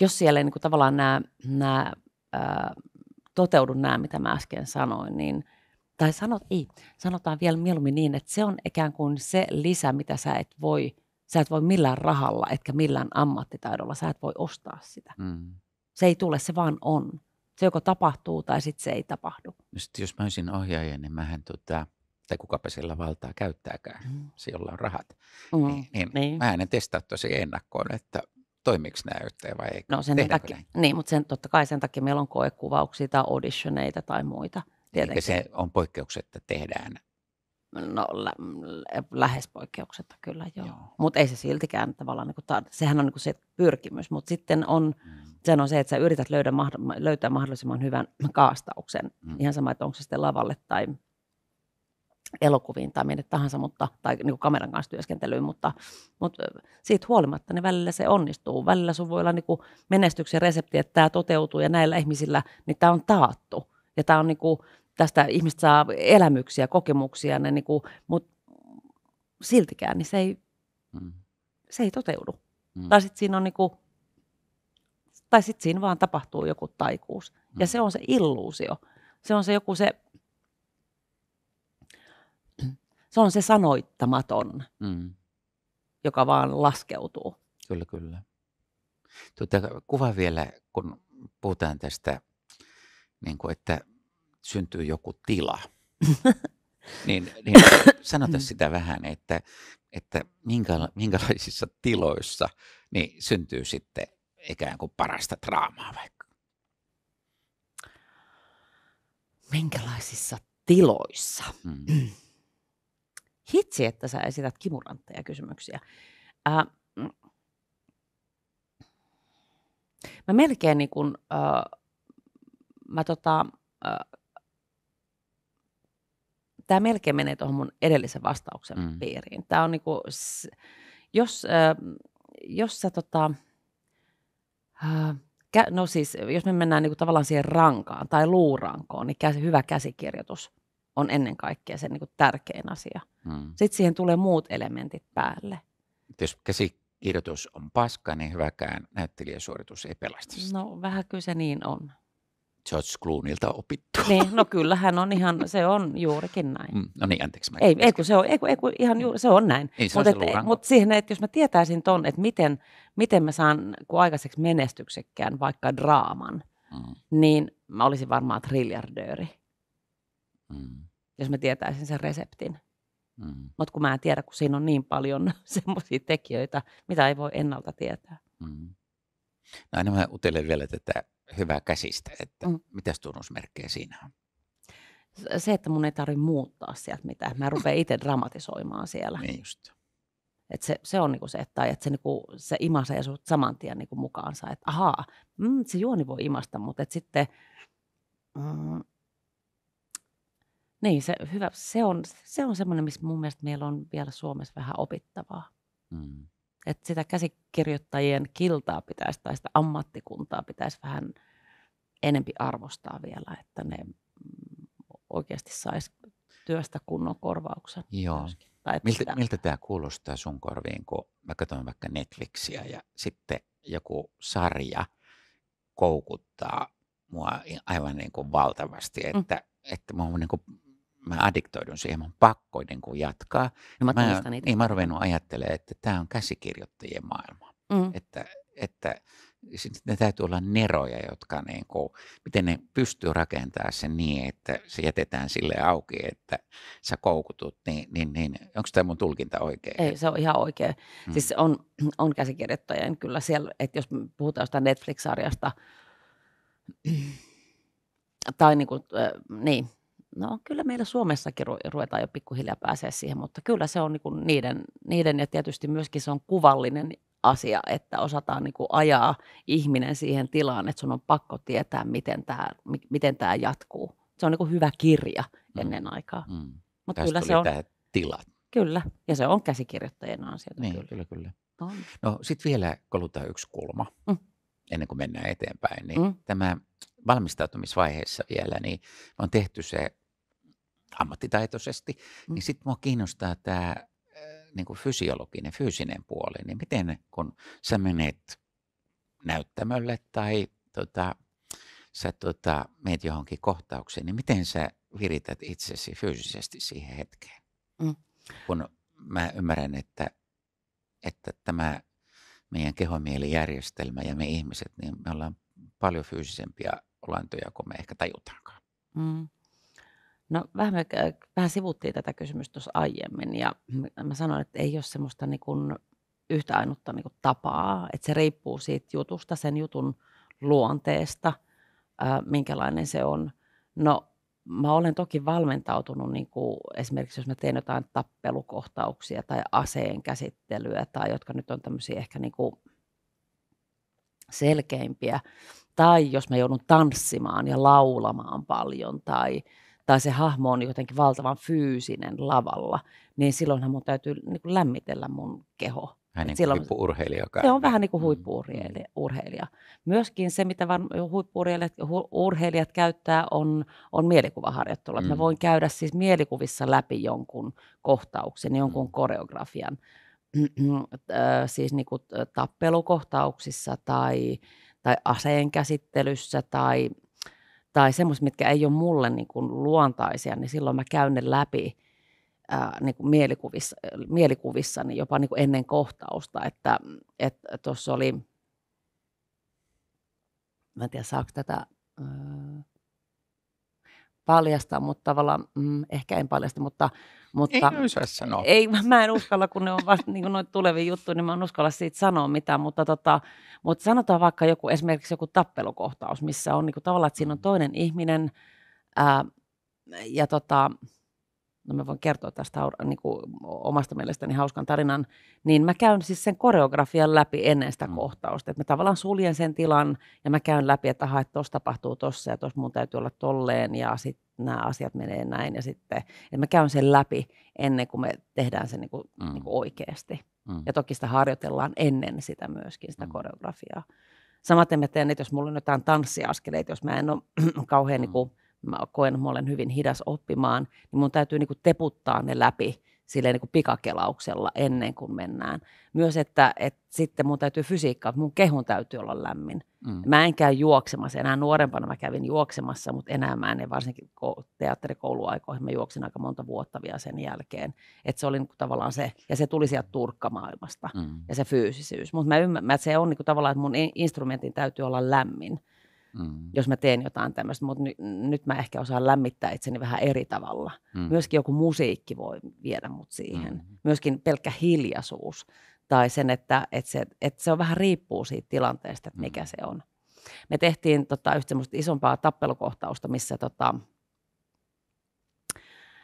jos siellä ei niin kuin tavallaan nämä, nämä äh, toteudu nämä, mitä mä äsken sanoin, niin tai sanot, ei, sanotaan vielä mieluummin niin, että se on ikään kuin se lisä, mitä sä et voi, sä et voi millään rahalla, etkä millään ammattitaidolla, sä et voi ostaa sitä. Mm. Se ei tule, se vaan on. Se joko tapahtuu tai sitten se ei tapahdu. No sit jos mä olisin ohjaaja, niin mähän tota, tai kukapa siellä valtaa käyttääkään, mm. se jolla on rahat, mm. niin, niin, niin. mä en testaa tosi ennakkoon, että nämä yhteen vai ei. No sen takia, näin? niin, mutta sen, totta kai sen takia meillä on koekuvauksia tai auditioneita tai muita. Eikä se on poikkeuksetta tehdään No lä- mm, lähes poikkeuksetta kyllä joo. joo. Mutta ei se siltikään tavallaan, niin ta- sehän on niin se pyrkimys, mutta sitten on, mm. sen on se, että sä yrität löydä mahd- löytää mahdollisimman hyvän kaastauksen. Mm. Ihan sama, että onko se sitten lavalle tai elokuviin tai minne tahansa, mutta, tai niin kuin kameran kanssa työskentelyyn, mutta, mutta siitä huolimatta niin välillä se onnistuu. Välillä sun voi olla niin kuin menestyksen resepti, että tämä toteutuu ja näillä ihmisillä niin tämä on taattu. Ja tämä on niin kuin, tästä ihmiset saa elämyksiä, kokemuksia, ne niin kuin, mutta siltikään niin se ei, mm. se ei toteudu. Mm. Tai sitten siinä on niin sit tai sitten siinä vaan tapahtuu joku taikuus. Mm. Ja se mm. on se illuusio. Se on se joku se, se on se sanoittamaton, mm. joka vaan laskeutuu. Kyllä, kyllä. Tuota, kuva vielä, kun puhutaan tästä, niin kuin, että syntyy joku tila. niin, niin sanota mm. sitä vähän, että, että minkäla- minkälaisissa tiloissa niin syntyy sitten ikään kuin parasta draamaa vaikka. Minkälaisissa tiloissa? Mm. Hitsi, että sä esität kimurantteja kysymyksiä. Äh, mä melkein niin kun, äh, mä tota, äh, tämä melkein menee tuohon mun edellisen vastauksen mm. piiriin. Tämä on niinku, jos, äh, jos sä tota, äh, no siis, jos me mennään niinku tavallaan siihen rankaan tai luurankoon, niin käs, hyvä käsikirjoitus on ennen kaikkea se niinku tärkein asia. Mm. Sitten siihen tulee muut elementit päälle. Jos käsikirjoitus on paska, niin hyväkään näyttelijäsuoritus ei pelasta sitä. No vähän kyllä se niin on. George Cloonilta opittu. Niin, no kyllä hän on ihan, se on juurikin näin. Mm, no niin, anteeksi. Mä ei, ei kun se on, ei, kun, ei, kun ihan juuri, se on näin. Niin, Mutta mut siihen, että jos mä tietäisin ton, että miten, miten mä saan kun aikaiseksi menestyksekkään vaikka draaman, mm. niin mä olisin varmaan triljardööri, mm. jos mä tietäisin sen reseptin. Mm. Mutta kun mä en tiedä, kun siinä on niin paljon semmoisia tekijöitä, mitä ei voi ennalta tietää. Mm. No aina mä utelen vielä tätä hyvää käsistä, että mm. mitäs tunnusmerkkejä siinä on? Se, että mun ei tarvitse muuttaa sieltä mitään. Mä rupean itse dramatisoimaan siellä. Niin just. Et se, se on niinku se, että, että se, niinku, se imasee sut saman tien niinku mukaansa. Että ahaa, mm, se juoni voi imasta, mutta et sitten... Mm, niin, se, hyvä, se on, se on semmoinen, missä mun mielestä meillä on vielä Suomessa vähän opittavaa. Että sitä käsikirjoittajien kiltaa pitäisi tai sitä ammattikuntaa pitäisi vähän enempi arvostaa vielä, että ne mm, oikeasti saisi työstä kunnon korvauksen. Joo. Tai miltä, sitä... miltä tämä kuulostaa sun korviin, kun mä katson vaikka Netflixiä ja sitten joku sarja koukuttaa mua aivan niin kuin valtavasti, mm. että, mm. että mä oon niin kuin mä addiktoidun siihen, mun pakko niin kuin jatkaa. Ja mä, mä, niin, mä oon ajattelemaan, että tämä on käsikirjoittajien maailma. Mm. Että, että ne täytyy olla neroja, jotka niin kuin, miten ne pystyy rakentamaan sen niin, että se jätetään sille auki, että sä koukutut, niin, niin, niin. onko tämä mun tulkinta oikein? Ei, se on ihan oikein. Mm. Siis on, on käsikirjoittajien kyllä siellä, että jos puhutaan jostain Netflix-sarjasta, tai niinku, niin kuin, äh, niin, No kyllä meillä Suomessakin ruvetaan jo pikkuhiljaa pääsee siihen, mutta kyllä se on niin niiden, niiden ja tietysti myöskin se on kuvallinen asia, että osataan niin ajaa ihminen siihen tilaan, että sun on pakko tietää, miten tämä, miten tämä jatkuu. Se on niin hyvä kirja mm. ennen aikaa. Mm. Mut Tästä kyllä se on, tämä tila. Kyllä, ja se on käsikirjoittajien ansiota. Niin, kyllä, kyllä. kyllä. No sitten vielä kolutaan yksi kulma, mm. ennen kuin mennään eteenpäin. Niin mm. Tämä valmistautumisvaiheessa vielä, niin on tehty se ammattitaitoisesti, niin mm. niin sitten mua kiinnostaa tämä äh, niin kuin fysiologinen, fyysinen puoli, niin miten kun sä menet näyttämölle tai tota, sä tota, meet johonkin kohtaukseen, niin miten sä virität itsesi fyysisesti siihen hetkeen? Mm. Kun mä ymmärrän, että, että tämä meidän kehomielijärjestelmä ja me ihmiset, niin me ollaan paljon fyysisempiä olentoja kuin me ehkä tajutaankaan. Mm. No vähän, me, äh, vähän sivuttiin tätä kysymystä tuossa aiemmin ja mä sanoin, että ei ole semmoista niin kuin yhtä ainutta niin kuin tapaa, että se riippuu siitä jutusta, sen jutun luonteesta, äh, minkälainen se on. No mä olen toki valmentautunut, niin kuin esimerkiksi jos mä teen jotain tappelukohtauksia tai aseen käsittelyä tai jotka nyt on tämmöisiä ehkä niin kuin selkeimpiä, tai jos mä joudun tanssimaan ja laulamaan paljon tai – tai se hahmo on jotenkin valtavan fyysinen lavalla, niin silloinhan mun täytyy niin kuin lämmitellä mun keho. Hän niin silloin, Se on vähän niin kuin huippuurheilija. Niinku mm. Myöskin se, mitä var, huippuurheilijat urheilijat käyttää, on, on mielikuvaharjoittelu. Mm. Mä voin käydä siis mielikuvissa läpi jonkun kohtauksen, jonkun mm. koreografian. siis niin kuin tappelukohtauksissa tai, tai aseen käsittelyssä tai – tai semmoiset, mitkä ei ole mulle niin kuin luontaisia, niin silloin mä käyn ne läpi ää, niin kuin mielikuvissa, mielikuvissani niin jopa niin kuin ennen kohtausta. Että tuossa oli, mä en tiedä saako tätä ää, paljastaa, mutta tavallaan mm, ehkä en paljasta, mutta mutta ei osaa sanoa. Ei, mä en uskalla, kun ne on vasta niin noita tulevia juttuja, niin mä en uskalla siitä sanoa mitään. Mutta, tota, mutta sanotaan vaikka joku, esimerkiksi joku tappelukohtaus, missä on niin kuin, tavallaan, että siinä on toinen ihminen ää, ja tota, no mä voin kertoa tästä niin kuin omasta mielestäni hauskan tarinan, niin mä käyn siis sen koreografian läpi ennen sitä mm. kohtausta. Että mä tavallaan suljen sen tilan ja mä käyn läpi, että aha, että tossa tapahtuu tossa ja tossa mun täytyy olla tolleen ja sitten nämä asiat menee näin ja sitten, että mä käyn sen läpi ennen kuin me tehdään se niin kuin, mm. niin kuin oikeasti. Mm. Ja toki sitä harjoitellaan ennen sitä myöskin, sitä mm. koreografiaa. Samaten mä teen, että jos mulla on jotain tanssiaskeleita, jos mä en ole kauhean mm. niin kuin, mä koen, että mä olen hyvin hidas oppimaan, niin mun täytyy niin kuin teputtaa ne läpi silleen niin pikakelauksella ennen kuin mennään. Myös, että, että sitten mun täytyy fysiikkaa, mun kehon täytyy olla lämmin. Mm. Mä en käy juoksemassa, enää nuorempana mä kävin juoksemassa, mutta enää mä en, varsinkin teatterikouluaikoihin, mä juoksin aika monta vuotta vielä sen jälkeen. Että se oli niin kuin tavallaan se, ja se tuli sieltä turkkamaailmasta, mm. ja se fyysisyys. Mutta mä ymmärrän, että se on niin kuin tavallaan, että mun instrumentin täytyy olla lämmin. Mm. Jos mä teen jotain tämmöistä, mutta ny- nyt mä ehkä osaan lämmittää itseni vähän eri tavalla. Mm. Myöskin joku musiikki voi viedä mut siihen. Mm. Myöskin pelkkä hiljaisuus tai sen, että, että, se, että se on vähän riippuu siitä tilanteesta, että mikä mm. se on. Me tehtiin tota, yhtä isompaa tappelukohtausta, missä tota,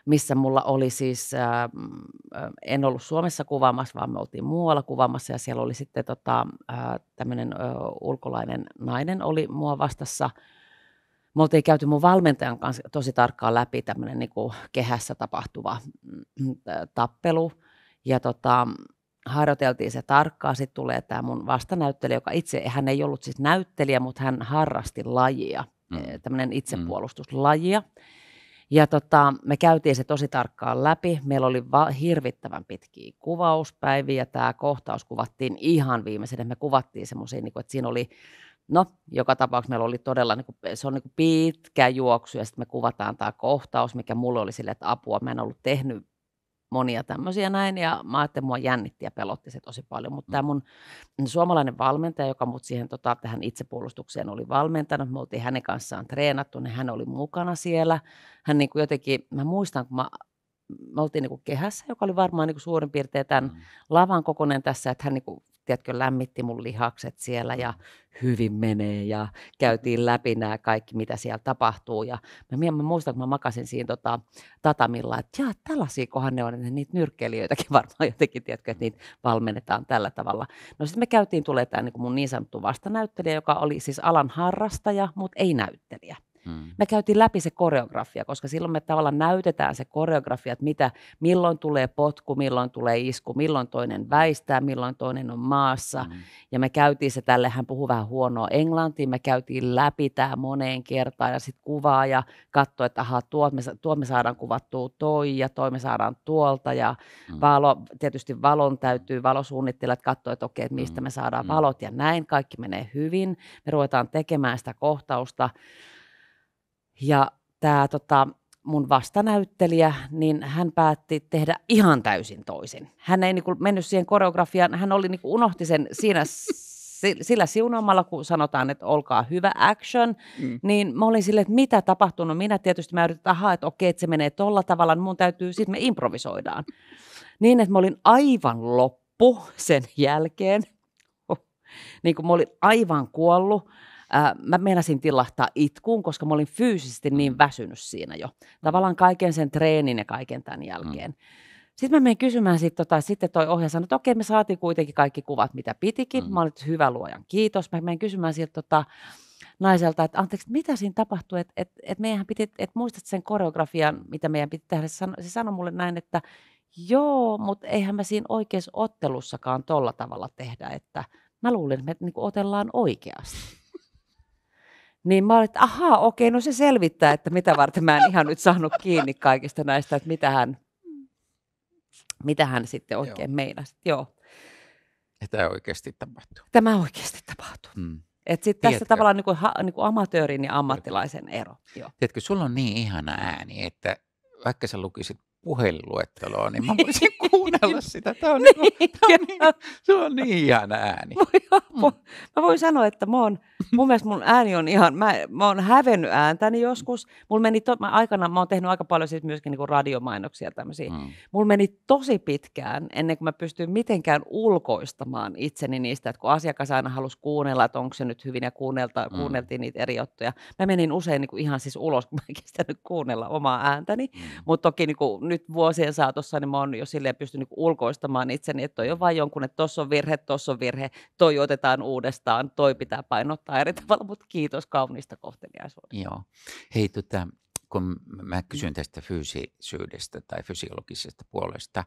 missä mulla oli siis, äh, äh, en ollut Suomessa kuvaamassa, vaan me oltiin muualla kuvaamassa ja siellä oli sitten tota, äh, tämmöinen äh, ulkolainen nainen oli mua vastassa. Me oltiin käyty mun valmentajan kanssa tosi tarkkaan läpi tämmöinen niin kehässä tapahtuva mm, äh, tappelu ja tota, harjoiteltiin se tarkkaa. Sitten tulee tämä mun vastanäyttelijä, joka itse, hän ei ollut siis näyttelijä, mutta hän harrasti lajia, mm. Eh, tämmöinen mm. itsepuolustuslajia. Mm ja tota, me käytiin se tosi tarkkaan läpi. Meillä oli va- hirvittävän pitkiä kuvauspäiviä. Tämä kohtaus kuvattiin ihan viimeisenä. Me kuvattiin semmoisia, niin kuin, että siinä oli, no joka tapauksessa meillä oli todella, niin kuin, se on niin kuin pitkä juoksu ja sitten me kuvataan tämä kohtaus, mikä mulle oli sille, että apua, mä en ollut tehnyt monia tämmöisiä näin. Ja mä ajattelin, että mua jännitti ja pelotti se tosi paljon. Mutta mm. tämä mun suomalainen valmentaja, joka mut siihen tota, tähän itsepuolustukseen oli valmentanut, me oltiin hänen kanssaan treenattu, niin hän oli mukana siellä. Hän niin kuin jotenkin, mä muistan, kun mä me oltiin niin kuin kehässä, joka oli varmaan niin kuin suurin piirtein tämän mm. lavan kokoinen tässä, että hän niin kuin tiedätkö, lämmitti mun lihakset siellä ja mm. hyvin menee ja käytiin mm-hmm. läpi nämä kaikki, mitä siellä tapahtuu. Ja mä, mä muistan, kun mä makasin siinä tota, tatamilla, että jaa, tällaisia kohan ne on, että niitä nyrkkeilijöitäkin varmaan jotenkin, tiedätkö, että niitä valmennetaan tällä tavalla. No sitten me käytiin tulee tämä niin mun niin sanottu vastanäyttelijä, joka oli siis alan harrastaja, mutta ei näyttelijä. Mm. Me käytiin läpi se koreografia, koska silloin me tavallaan näytetään se koreografia, että mitä, milloin tulee potku, milloin tulee isku, milloin toinen väistää, milloin toinen on maassa. Mm. Ja me käytiin se tälle, hän puhuu vähän huonoa englantia, me käytiin läpi tämä moneen kertaan ja sitten kuvaa ja katsoi, että ahaa, tuo me, tuo me saadaan kuvattua toi ja toi me saadaan tuolta ja mm. valo, tietysti valon täytyy, valosuunnittelijat katsoa, että okei, että mistä mm. me saadaan mm. valot ja näin, kaikki menee hyvin. Me ruvetaan tekemään sitä kohtausta. Ja tämä tota, mun vastanäyttelijä, niin hän päätti tehdä ihan täysin toisin. Hän ei niinku mennyt siihen koreografiaan, hän oli niinku unohti sen siinä sillä siunaamalla, kun sanotaan, että olkaa hyvä action, mm. niin mä olin silleen, että mitä tapahtunut. Minä tietysti mä yritin, että ahaa, että okei, että se menee tolla tavalla, niin mun täytyy, sitten me improvisoidaan. Niin, että mä olin aivan loppu sen jälkeen. niin kuin mä olin aivan kuollut ää, mä meinasin tilahtaa itkuun, koska mä olin fyysisesti niin mm. väsynyt siinä jo. Tavallaan kaiken sen treenin ja kaiken tämän mm. jälkeen. Mm. Sitten mä menin kysymään, sit tota, sitten toi ohjaaja sanoi, että okei, me saatiin kuitenkin kaikki kuvat, mitä pitikin. Mm. Mä olin hyvä luojan, kiitos. Mä menin kysymään sieltä tota, naiselta, että anteeksi, mitä siinä tapahtui, että et, et meidän piti, että muistat sen koreografian, mitä meidän piti tehdä. Se sanoi, se sanoi mulle näin, että joo, mutta eihän mä siinä oikeassa ottelussakaan tolla tavalla tehdä, että mä luulin, että me niinku otellaan oikeasti. Niin mä olin, että ahaa, okei, no se selvittää, että mitä varten mä en ihan nyt saanut kiinni kaikista näistä, että mitä hän, mitä hän sitten oikein Joo. meinasi. Joo. tämä oikeasti tapahtuu. Tämä oikeasti tapahtuu. Mm. Että sitten tässä tavallaan niin kuin, niin kuin amatöörin ja ammattilaisen ero. Joo. Tiedätkö, sulla on niin ihana ääni, että vaikka sä lukisit puheluetteloa, niin mä niin. voisin kuunnella niin. sitä. Tämä on, niinku- niin, niin, tämä on niin, se on niin ihana ääni. Mm. Mä voin sanoa, että mä oon, mun mielestä mun ääni on ihan, mä, mä oon hävennyt ääntäni joskus. Mulla meni, to, mä aikana, mä oon tehnyt aika paljon siis myöskin niin radiomainoksia tämmöisiä. Mm. Mulla meni tosi pitkään, ennen kuin mä pystyin mitenkään ulkoistamaan itseni niistä, että kun asiakas aina halusi kuunnella, että onko se nyt hyvin ja kuunnelta, mm. kuunneltiin niitä eri juttuja. Mä menin usein niin kuin ihan siis ulos, kun mä en kestänyt kuunnella omaa ääntäni. Mm. Mutta toki niin kuin, nyt nyt vuosien saatossa, niin mä oon jo silleen pystynyt niinku ulkoistamaan itseni, että toi on vain jonkun, että tuossa on virhe, tuossa on virhe, toi otetaan uudestaan, toi pitää painottaa eri tavalla, mutta kiitos kaunista kohteliaisuudesta. Joo. Hei, tota, kun mä mm. kysyn tästä fyysisyydestä tai fysiologisesta puolesta,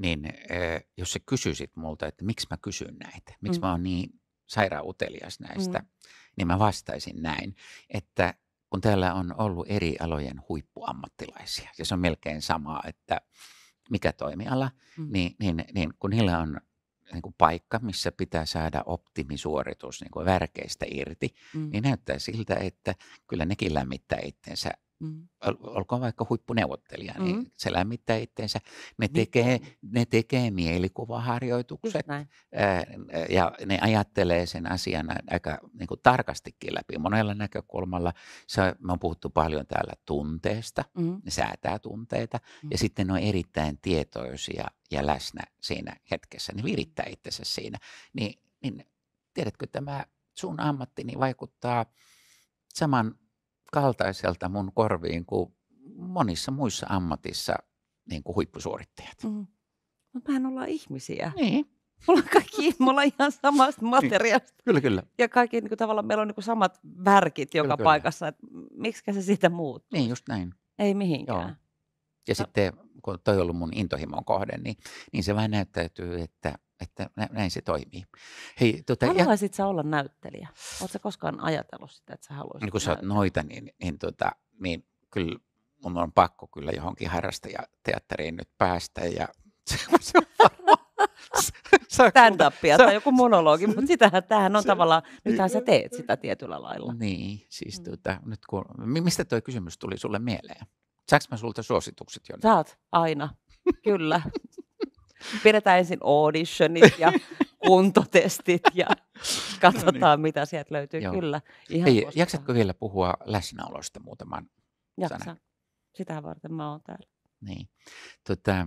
niin äh, jos sä kysyisit multa, että miksi mä kysyn näitä, miksi mm. mä oon niin sairaan näistä, mm. niin mä vastaisin näin, että kun täällä on ollut eri alojen huippuammattilaisia, ja se on melkein sama, että mikä toimiala, mm. niin, niin, niin kun niillä on niin kuin paikka, missä pitää saada optimisuoritus niin kuin värkeistä irti, mm. niin näyttää siltä, että kyllä nekin lämmittää itsensä Mm. Olkoon vaikka huippuneuvottelija, niin mm. se lämmittää itseensä. Ne tekee, ne tekee mielikuvaharjoitukset ää, ja ne ajattelee sen asian aika niin kuin tarkastikin läpi monella näkökulmalla. Se, me on puhuttu paljon täällä tunteesta, mm. ne säätää tunteita mm. ja sitten ne on erittäin tietoisia ja läsnä siinä hetkessä. Ne virittää itsensä siinä. Niin, niin tiedätkö, tämä sun ammatti vaikuttaa saman kaltaiselta mun korviin kuin monissa muissa ammatissa niin kuin huippusuorittajat. Mm. Mutta mehän ollaan ihmisiä. Niin. Mulla on kaikki, mulla on ihan samasta niin. materiaalista. Niin. Kyllä, kyllä. Ja kaikki niin kuin, tavallaan meillä on niin kuin, samat värkit joka kyllä, paikassa. Että miksikä se siitä muuttuu? Niin, just näin. Ei mihinkään. Joo. Ja no. sitten, kun toi on ollut mun intohimon kohde, niin, niin se vähän näyttäytyy, että että näin se toimii. Hei, tota, Haluaisit ja... sä olla näyttelijä? Oletko koskaan ajatellut sitä, että sä haluaisit Niin kun sä oot noita, niin, niin, tota, niin kyllä mun on pakko kyllä johonkin harrastajateatteriin nyt päästä. Ja Stand-upia tai joku monologi, mutta sitähän, tämähän on se, tavallaan, nythän sä teet sitä tietyllä lailla. Niin, siis mm. tuota, nyt kun, mistä tuo kysymys tuli sulle mieleen? Saanko mä sulta suositukset jo? Saat aina, kyllä pidetään ensin auditionit ja kuntotestit ja no katsotaan, no niin. mitä sieltä löytyy. Joo. Kyllä. Ihan Hei, jaksatko vielä puhua läsnäolosta muutaman Jaksan, sanan? Sitä varten mä oon täällä. Niin. Tota,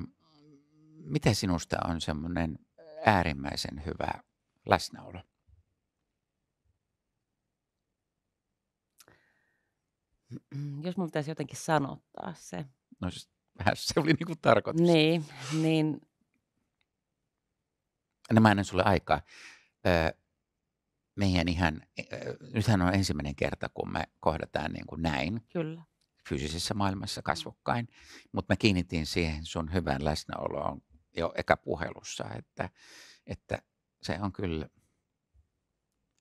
mitä sinusta on semmoinen äärimmäisen hyvä läsnäolo? Jos mun pitäisi jotenkin sanottaa se. No siis vähän se oli niin kuin tarkoitus. Niin, niin Anna mä annan sulle aikaa. Öö, meidän ihan, öö, nythän on ensimmäinen kerta, kun me kohdataan niin kuin näin. Kyllä. Fyysisessä maailmassa mm. kasvokkain. Mutta mä kiinnitin siihen sun hyvän läsnäoloon jo eka puhelussa, että, että se on kyllä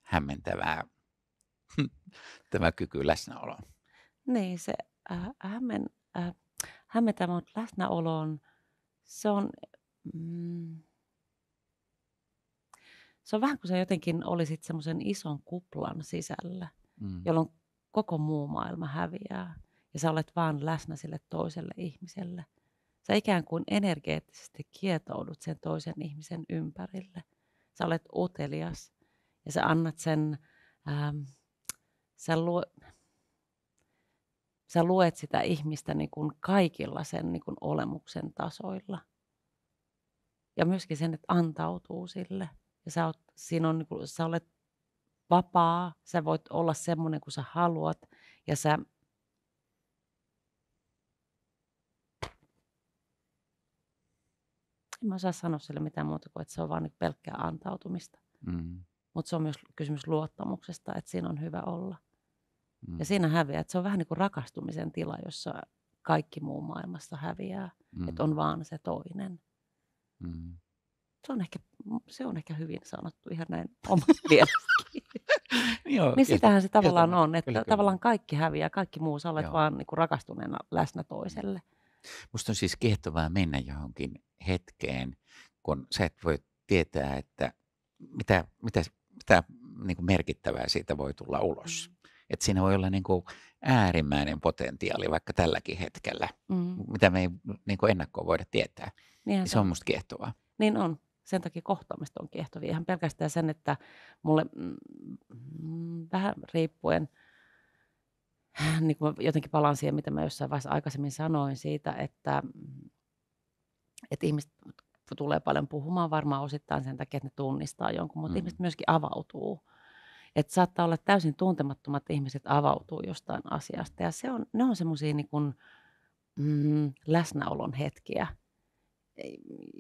hämmentävää tämä kyky läsnäoloon. Niin, se äh, hämmen, äh, hämmentävä läsnäoloon, se on, mm, se on vähän kuin sä jotenkin olisit semmoisen ison kuplan sisällä, mm. jolloin koko muu maailma häviää ja sä olet vaan läsnä sille toiselle ihmiselle. Sä ikään kuin energeettisesti kietoudut sen toisen ihmisen ympärille. Sä olet utelias ja sä annat sen, ähm, sä, lu, sä luet sitä ihmistä niin kuin kaikilla sen niin kuin olemuksen tasoilla. Ja myöskin sen, että antautuu sille – ja sä, oot, siinä on, niin sä olet vapaa, sä voit olla semmoinen kuin sä haluat ja sä en mä osaa sanoa sille mitään muuta kuin, että se on vaan niinku pelkkää antautumista. Mm. Mm-hmm. Mutta se on myös kysymys luottamuksesta, että siinä on hyvä olla. Mm. Ja siinä häviää, että se on vähän niin kuin rakastumisen tila, jossa kaikki muu maailmassa häviää. Mm. Että on vaan se toinen. Mm. Se on ehkä se on ehkä hyvin sanottu ihan näin omassa mielessäkin. Joo, niin sitähän se tavallaan kiitos. on, että kyllä, kyllä. tavallaan kaikki häviää, kaikki muu, sä olet Joo. vaan niin kuin rakastuneena läsnä toiselle. Mm. Musta on siis kiehtovaa mennä johonkin hetkeen, kun sä et voi tietää, että mitä, mitä, mitä niin kuin merkittävää siitä voi tulla ulos. Mm. Että siinä voi olla niin kuin äärimmäinen potentiaali vaikka tälläkin hetkellä, mm. mitä me ei niin kuin ennakkoon voida tietää. Niin se on musta kiehtovaa. Niin on sen takia kohtaamista on kiehtovia. Ihan pelkästään sen, että mulle mm, mm vähän riippuen, niin kuin jotenkin palaan siihen, mitä mä jossain vaiheessa aikaisemmin sanoin siitä, että, mm, että ihmiset tulee paljon puhumaan varmaan osittain sen takia, että ne tunnistaa jonkun, mutta mm. ihmiset myöskin avautuu. Että saattaa olla täysin tuntemattomat ihmiset avautuu jostain asiasta ja se on, ne on semmoisia niin mm, läsnäolon hetkiä –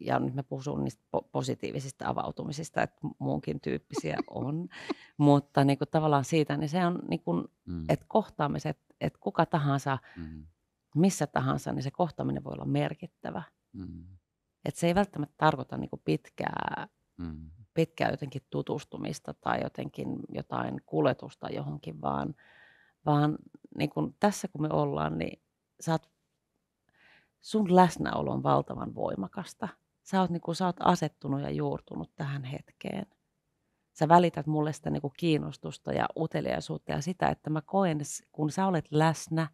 ja nyt mä puhun niistä positiivisista avautumisista, että muunkin tyyppisiä on, mutta niin kuin tavallaan siitä, niin se on niin kuin, mm. että kohtaamiset, että kuka tahansa, mm. missä tahansa, niin se kohtaaminen voi olla merkittävä. Mm. Mm-hmm. Että se ei välttämättä tarkoita niin kuin pitkää, mm. pitkää jotenkin tutustumista tai jotenkin jotain kuljetusta johonkin, vaan, vaan niin kuin tässä kun me ollaan, niin sä oot sun läsnäolo on valtavan voimakasta. Sä oot, niin kuin, sä oot asettunut ja juurtunut tähän hetkeen. Sä välität mulle sitä niin kuin, kiinnostusta ja uteliaisuutta ja sitä, että mä koen, kun sä olet läsnä,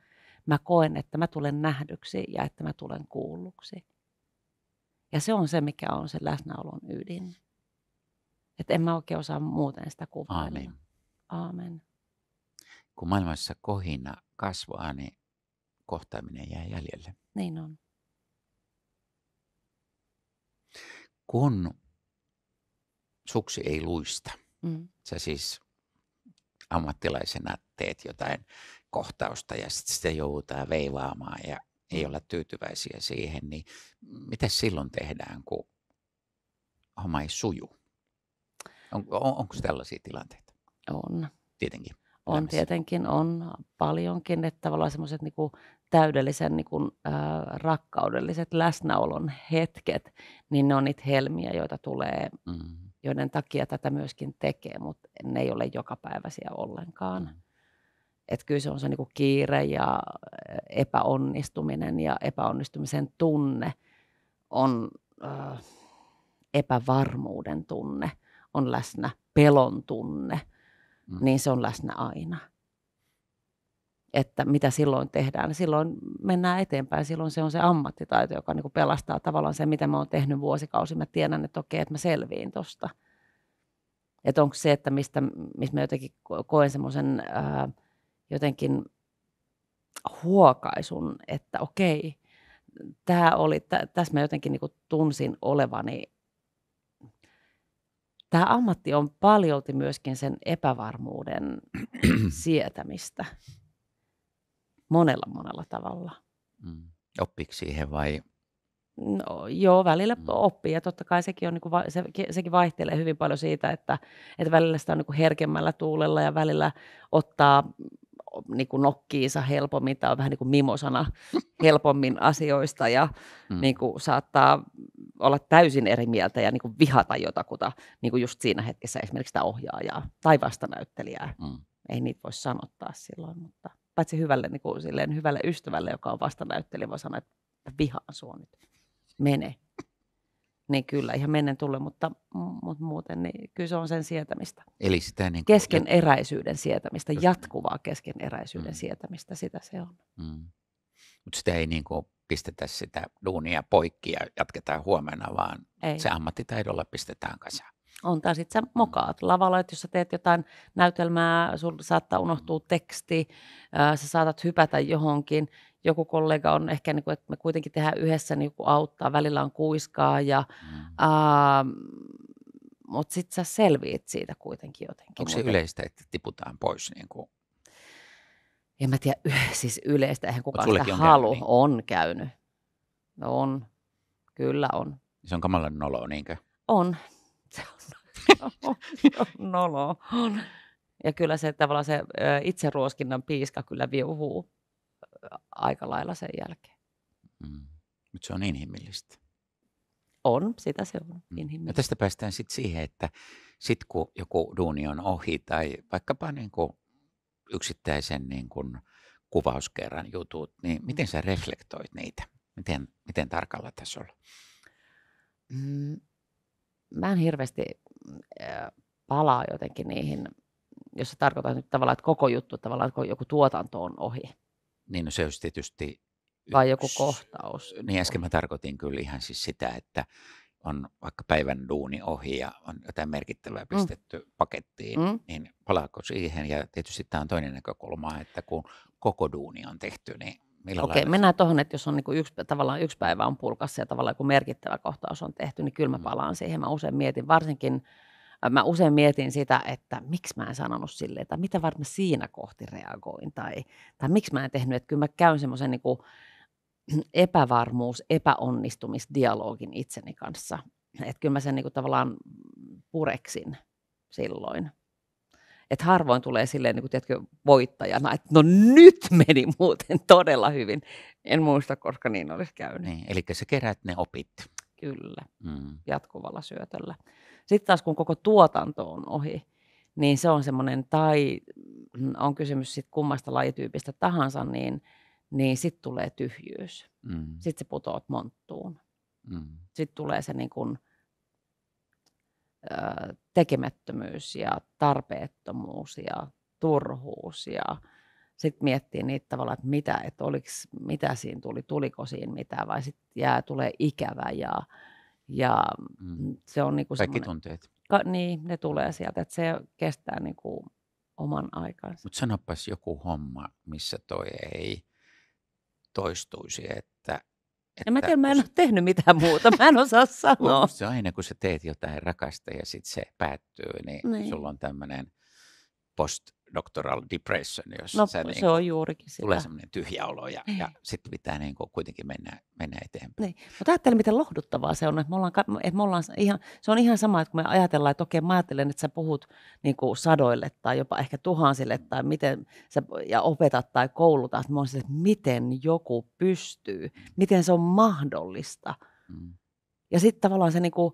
mä koen, että mä tulen nähdyksi ja että mä tulen kuulluksi. Ja se on se, mikä on se läsnäolon ydin. Että en mä oikein osaa muuten sitä kuvailla. Aamen. Aamen. Kun maailmassa kohina kasvaa, niin kohtaaminen jää jäljelle. Niin on. Kun suksi ei luista, mm. sä siis ammattilaisena teet jotain kohtausta ja sitten sitä joudutaan veivaamaan ja ei mm. olla tyytyväisiä siihen, niin mitä silloin tehdään, kun homma ei suju? On, on, onko tällaisia tilanteita? On. Tietenkin. On elämässä. tietenkin, on paljonkin, että tavallaan semmoiset niinku täydellisen niin kuin, äh, rakkaudelliset läsnäolon hetket, niin ne on niitä helmiä, joita tulee, mm. joiden takia tätä myöskin tekee, mutta ne ei ole jokapäiväisiä ollenkaan. Mm. Et kyllä se on se niin kuin kiire ja epäonnistuminen ja epäonnistumisen tunne on äh, epävarmuuden tunne, on läsnä pelon tunne, mm. niin se on läsnä aina että mitä silloin tehdään. Silloin mennään eteenpäin, silloin se on se ammattitaito, joka niin kuin pelastaa tavallaan sen, mitä mä oon tehnyt vuosikausi. Mä tiedän, että okei, että mä selviin tuosta. Että onko se, että mistä, mistä mä jotenkin koen semmoisen jotenkin huokaisun, että okei, tämä oli, tä, tässä mä jotenkin niin tunsin olevani. Tämä ammatti on paljolti myöskin sen epävarmuuden sietämistä monella monella tavalla. Mm. Oppiiko siihen vai? No, joo, välillä mm. oppii ja totta kai sekin, on, niin kuin, se, sekin vaihtelee hyvin paljon siitä, että, että välillä sitä on niin kuin herkemmällä tuulella ja välillä ottaa mm, niin kuin nokkiinsa helpommin, tai on vähän niin kuin mimosana helpommin asioista ja mm. niin kuin saattaa olla täysin eri mieltä ja niin kuin vihata jotakuta niin kuin just siinä hetkessä esimerkiksi sitä ohjaajaa tai vastanäyttelijää. Mm. Ei niitä voi sanottaa silloin, mutta – paitsi hyvälle, niin kuin, silleen, hyvälle ystävälle, joka on vastanäyttelijä, voi sanoa, että vihaan sua nyt, mene. Niin kyllä, ihan menen tulle, mutta, mutta muuten niin kyllä se on sen sietämistä. Eli sitä niin kuin... Keskeneräisyyden sietämistä, Just... jatkuvaa keskeneräisyyden mm. sietämistä, sitä se on. Mm. Mutta sitä ei niin kuin pistetä sitä duunia poikki ja jatketaan huomenna, vaan ei. se ammattitaidolla pistetään kasaan on tai sitten sä mokaat. Lavalla, että jos sä teet jotain näytelmää, sulla saattaa unohtua teksti, ää, sä saatat hypätä johonkin. Joku kollega on ehkä, niin kuin, että me kuitenkin tehdään yhdessä, niin kuin auttaa, välillä on kuiskaa ja... Mm. Ää, mutta sitten sä selviit siitä kuitenkin jotenkin. Onko se muuten. yleistä, että tiputaan pois niin kuin en mä tiedä, siis yleistä eihän kukaan sitä on halu. Käynyt, niin? On käynyt. No on. Kyllä on. Se on kamalan noloa, niinkö? On se no, no. on, se on nolo. Ja kyllä se tavallaan se itseruoskinnan piiska kyllä viuhuu aika lailla sen jälkeen. Mm. Mutta se on inhimillistä. On, sitä se on mm. inhimillistä. Ja tästä päästään sitten siihen, että sitten kun joku duuni on ohi tai vaikkapa niin kuin yksittäisen niin kuin kuvauskerran jutut, niin miten sä reflektoit niitä? Miten, miten tarkalla tasolla? Mm, mä en hirveästi mm, palaa jotenkin niihin, jos se tarkoittaa nyt tavallaan, että koko juttu, tavallaan että joku tuotanto on ohi. Niin, no se olisi tietysti... Yksi. Vai joku kohtaus. Niin äsken mä tarkoitin kyllä ihan siis sitä, että on vaikka päivän duuni ohi ja on jotain merkittävää mm. pistetty mm. pakettiin, mm. niin palaako siihen? Ja tietysti tämä on toinen näkökulma, että kun koko duuni on tehty, niin Millä Okei, lailla? mennään tuohon, että jos on niin kuin yksi, tavallaan yksi päivä on pulkassa ja tavallaan joku merkittävä kohtaus on tehty, niin kyllä mä mm. palaan mm. siihen. Mä usein mietin, varsinkin äh, mä usein mietin sitä, että miksi mä en sanonut sille, tai mitä varten siinä kohti reagoin, tai, tai miksi mä en tehnyt, että kyllä mä käyn semmoisen niin epävarmuus, epäonnistumisdialogin itseni kanssa. Että kyllä mä sen niin kuin tavallaan pureksin silloin että harvoin tulee silleen, niin kuin, tiedätkö, voittajana, että no nyt meni muuten todella hyvin. En muista, koska niin olisi käynyt. Niin, eli sä kerät ne opit. Kyllä, mm. jatkuvalla syötöllä. Sitten taas kun koko tuotanto on ohi, niin se on semmoinen, tai mm, on kysymys sit kummasta lajityypistä tahansa, niin, niin sitten tulee tyhjyys. Mm. Sitten se putoat monttuun. Mm. Sitten tulee se niin kun tekemättömyys ja tarpeettomuus ja turhuus ja sitten miettii niitä tavallaan, että mitä, että oliks, mitä siinä tuli, tuliko siinä mitä vai sitten jää, tulee ikävä ja, ja mm. mm se on niinku Kaikki tunteet. Ka, niin, ne tulee sieltä, että se kestää niinku oman aikansa. Mutta sanopas joku homma, missä toi ei toistuisi, että että ja mä tiedän, mä en ole tehnyt mitään muuta, mä en osaa sanoa. Se aina, kun sä teet jotain rakasta ja sitten se päättyy, niin, niin. sulla on tämmöinen post doctoral depression, jos no, se niin on juurikin sitä. tulee semmoinen tyhjä olo ja, ja niin. sitten pitää niin kuin kuitenkin mennä, mennä eteenpäin. Niin. Mutta ajattelin, miten lohduttavaa se on, että me ollaan, että me ollaan ihan, se on ihan sama, että kun me ajatellaan, että okei, mä ajattelen, että sä puhut niin kuin sadoille tai jopa ehkä tuhansille tai miten sä ja opetat tai koulutat, mä olisin, että miten joku pystyy, miten se on mahdollista. Mm. Ja sitten tavallaan se niin kuin,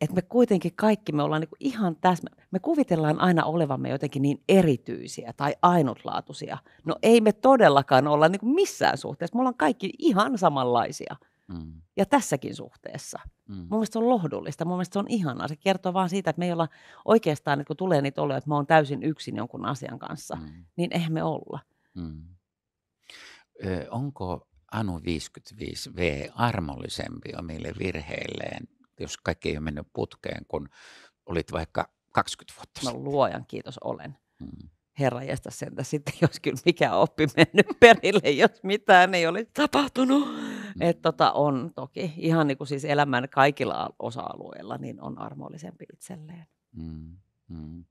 että me kuitenkin kaikki me ollaan niin kuin ihan tässä, me kuvitellaan aina olevamme jotenkin niin erityisiä tai ainutlaatuisia. No ei me todellakaan olla niin kuin missään suhteessa, me ollaan kaikki ihan samanlaisia. Mm. Ja tässäkin suhteessa. Mm. Mun mielestä se on lohdullista, mun mielestä se on ihanaa. Se kertoo vaan siitä, että me ei olla oikeastaan, niin kun tulee niitä oloja, että mä oon täysin yksin jonkun asian kanssa, mm. niin eihän me olla. Mm. Ö, onko Anu 55V armollisempi omille virheilleen jos kaikki ei ole mennyt putkeen, kun olit vaikka 20 vuotta no, sitten? No luojan kiitos olen. Hmm. Herra jästä sentä sitten, jos kyllä mikä oppi mennyt perille, jos mitään ei olisi tapahtunut. Mm. Että tota, on toki, ihan niin kuin siis elämän kaikilla osa-alueilla, niin on armollisempi itselleen. Mm. Mm.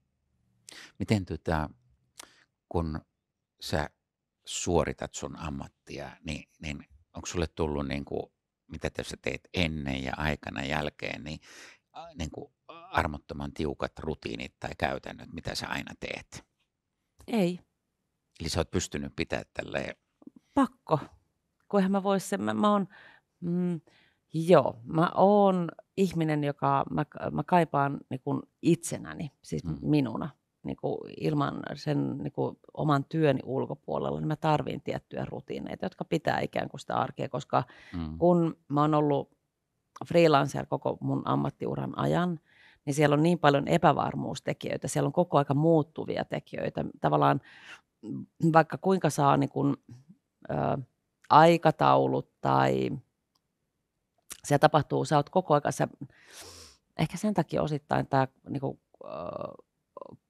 Miten tota, kun sä suoritat sun ammattia, niin, niin onko sulle tullut niin kuin mitä sä teet ennen ja aikana jälkeen, niin, niin kuin armottoman tiukat rutiinit tai käytännöt, mitä sä aina teet? Ei. Eli sä oot pystynyt pitää tälleen? Pakko. Kun mä vois sen, mä, mä oon, mm, joo, mä oon ihminen, joka, mä, mä kaipaan niin kuin itsenäni, siis mm. minuna niin kuin ilman sen niin kuin oman työni ulkopuolella, niin mä tarvin tiettyjä rutiineita, jotka pitää ikään kuin sitä arkea, koska mm. kun mä oon ollut freelancer koko mun ammattiuran ajan, niin siellä on niin paljon epävarmuustekijöitä, siellä on koko aika muuttuvia tekijöitä. Tavallaan mm, vaikka kuinka saa niin kuin, ö, aikataulut tai se tapahtuu, sä oot koko aika, sä, ehkä sen takia osittain tämä niin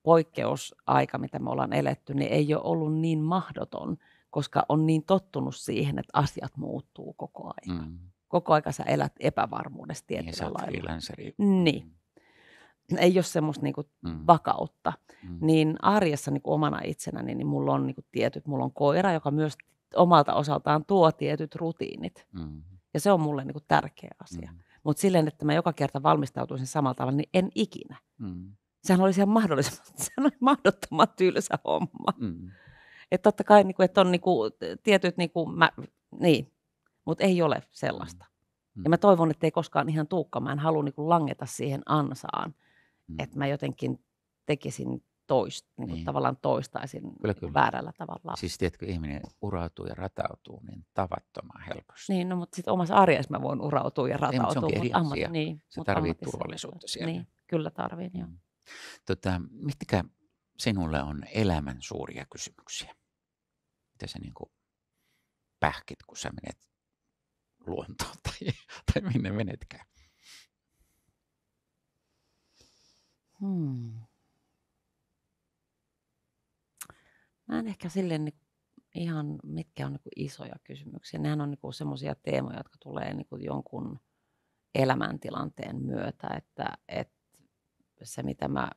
poikkeusaika, mitä me ollaan eletty, niin ei ole ollut niin mahdoton, koska on niin tottunut siihen, että asiat muuttuu koko aika. Mm. Koko ajan sä elät epävarmuudessa niin, tietyllä niin, lailla. Freelanceri. Niin. Ei ole semmoista niinku mm. vakautta. Mm. Niin arjessa niinku omana itsenäni, niin mulla on niinku tietyt, mulla on koira, joka myös omalta osaltaan tuo tietyt rutiinit. Mm. Ja se on mulle niinku tärkeä asia. Mm. Mutta silleen, että mä joka kerta valmistautuisin samalla tavalla, niin en ikinä. Mm. Sehän oli ihan mahdollisimman, sehän oli mahdottoman tylsä homma. Mm. Että totta kai, niin kuin, että on niin kuin, tietyt, niin, kuin, mä, niin, mutta ei ole sellaista. Mm. Ja mä toivon, että ei koskaan ihan tuukka. Mä en halua niin kuin langeta siihen ansaan, mm. että mä jotenkin tekisin toista, niin niin. tavallaan toistaisin kyllä, kyllä. väärällä tavalla. Siis tiedätkö, ihminen urautuu ja ratautuu niin tavattoman helposti. Niin, no, mutta sitten omassa arjessa mä voin urautua ja ratautua. Ei, mutta se onkin eri asia. Ammat, niin, se tarvii turvallisuutta siellä. Niin, kyllä tarviin, joo. Mm. Tota, mitkä sinulle on elämän suuria kysymyksiä? Mitä sä niin kuin pähkit, kun sä menet luontoon tai, tai minne menetkään? Hmm. Mä en ehkä silleen niin ihan, mitkä on niin isoja kysymyksiä. Nehän on niin semmoisia teemoja, jotka tulee niin jonkun elämäntilanteen myötä, että, että se, mitä mä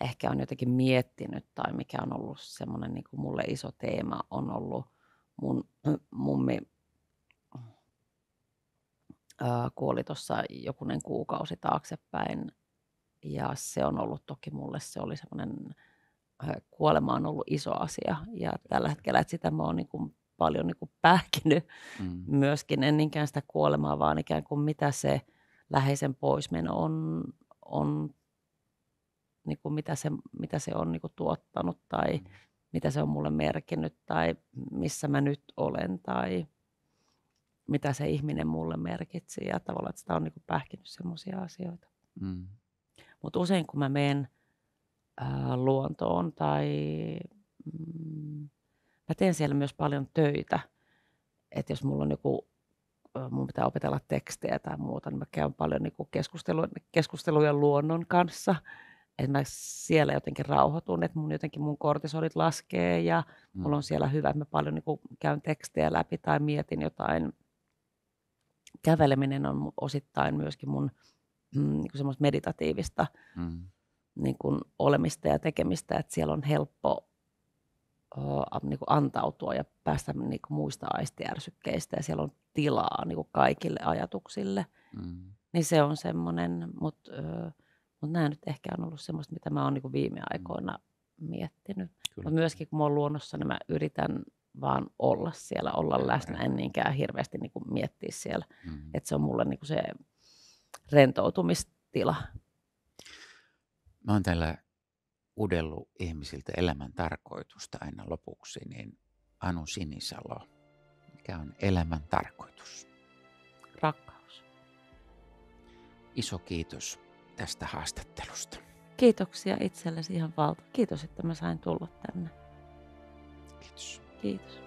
ehkä on jotenkin miettinyt tai mikä on ollut semmoinen niin kuin mulle iso teema, on ollut mun mummi ää, kuoli tuossa jokunen kuukausi taaksepäin ja se on ollut toki mulle, se oli semmoinen kuolema on ollut iso asia ja tällä hetkellä, että sitä mä oon niin kuin paljon niin kuin pähkinyt mm. myöskin, en niinkään sitä kuolemaa, vaan ikään kuin mitä se – läheisen poismeno on, on niin kuin mitä, se, mitä se on niin kuin tuottanut tai mm. mitä se on mulle merkinnyt tai missä mä nyt olen tai mitä se ihminen mulle merkitsi ja tavallaan, että sitä on niin pähkinyt semmoisia asioita. Mm. Mutta usein kun mä menen ää, äh, luontoon tai mm, mä teen siellä myös paljon töitä, että jos mulla on joku mun pitää opetella tekstejä tai muuta, niin mä käyn paljon niin kuin keskustelu, keskusteluja luonnon kanssa. Että mä siellä jotenkin rauhoitun, että mun jotenkin mun kortisolit laskee ja mm. mulla on siellä hyvä, että mä paljon niin kuin käyn tekstejä läpi tai mietin jotain. Käveleminen on osittain myöskin mun mm, niin kuin semmoista meditatiivista mm. niin kuin olemista ja tekemistä, että siellä on helppo niin kuin antautua ja päästä niin kuin muista aistiärsykkeistä ja siellä on tilaa niin kuin kaikille ajatuksille. Mm. Niin se on semmoinen, mutta mut nämä nyt ehkä on ollut semmoista, mitä mä oon niin viime mm. aikoina mm. miettinyt. Mutta myöskin kun mä oon luonnossa, niin mä yritän vaan olla siellä, olla läsnä, en niinkään hirveästi niin kuin miettiä siellä. Mm. Että se on mulle niin kuin se rentoutumistila. Mä oon täällä udellut ihmisiltä elämän tarkoitusta aina lopuksi, niin Anu Sinisalo – mikä on elämän tarkoitus. Rakkaus. Iso kiitos tästä haastattelusta. Kiitoksia itsellesi ihan valta. Kiitos, että mä sain tulla tänne. Kiitos. Kiitos.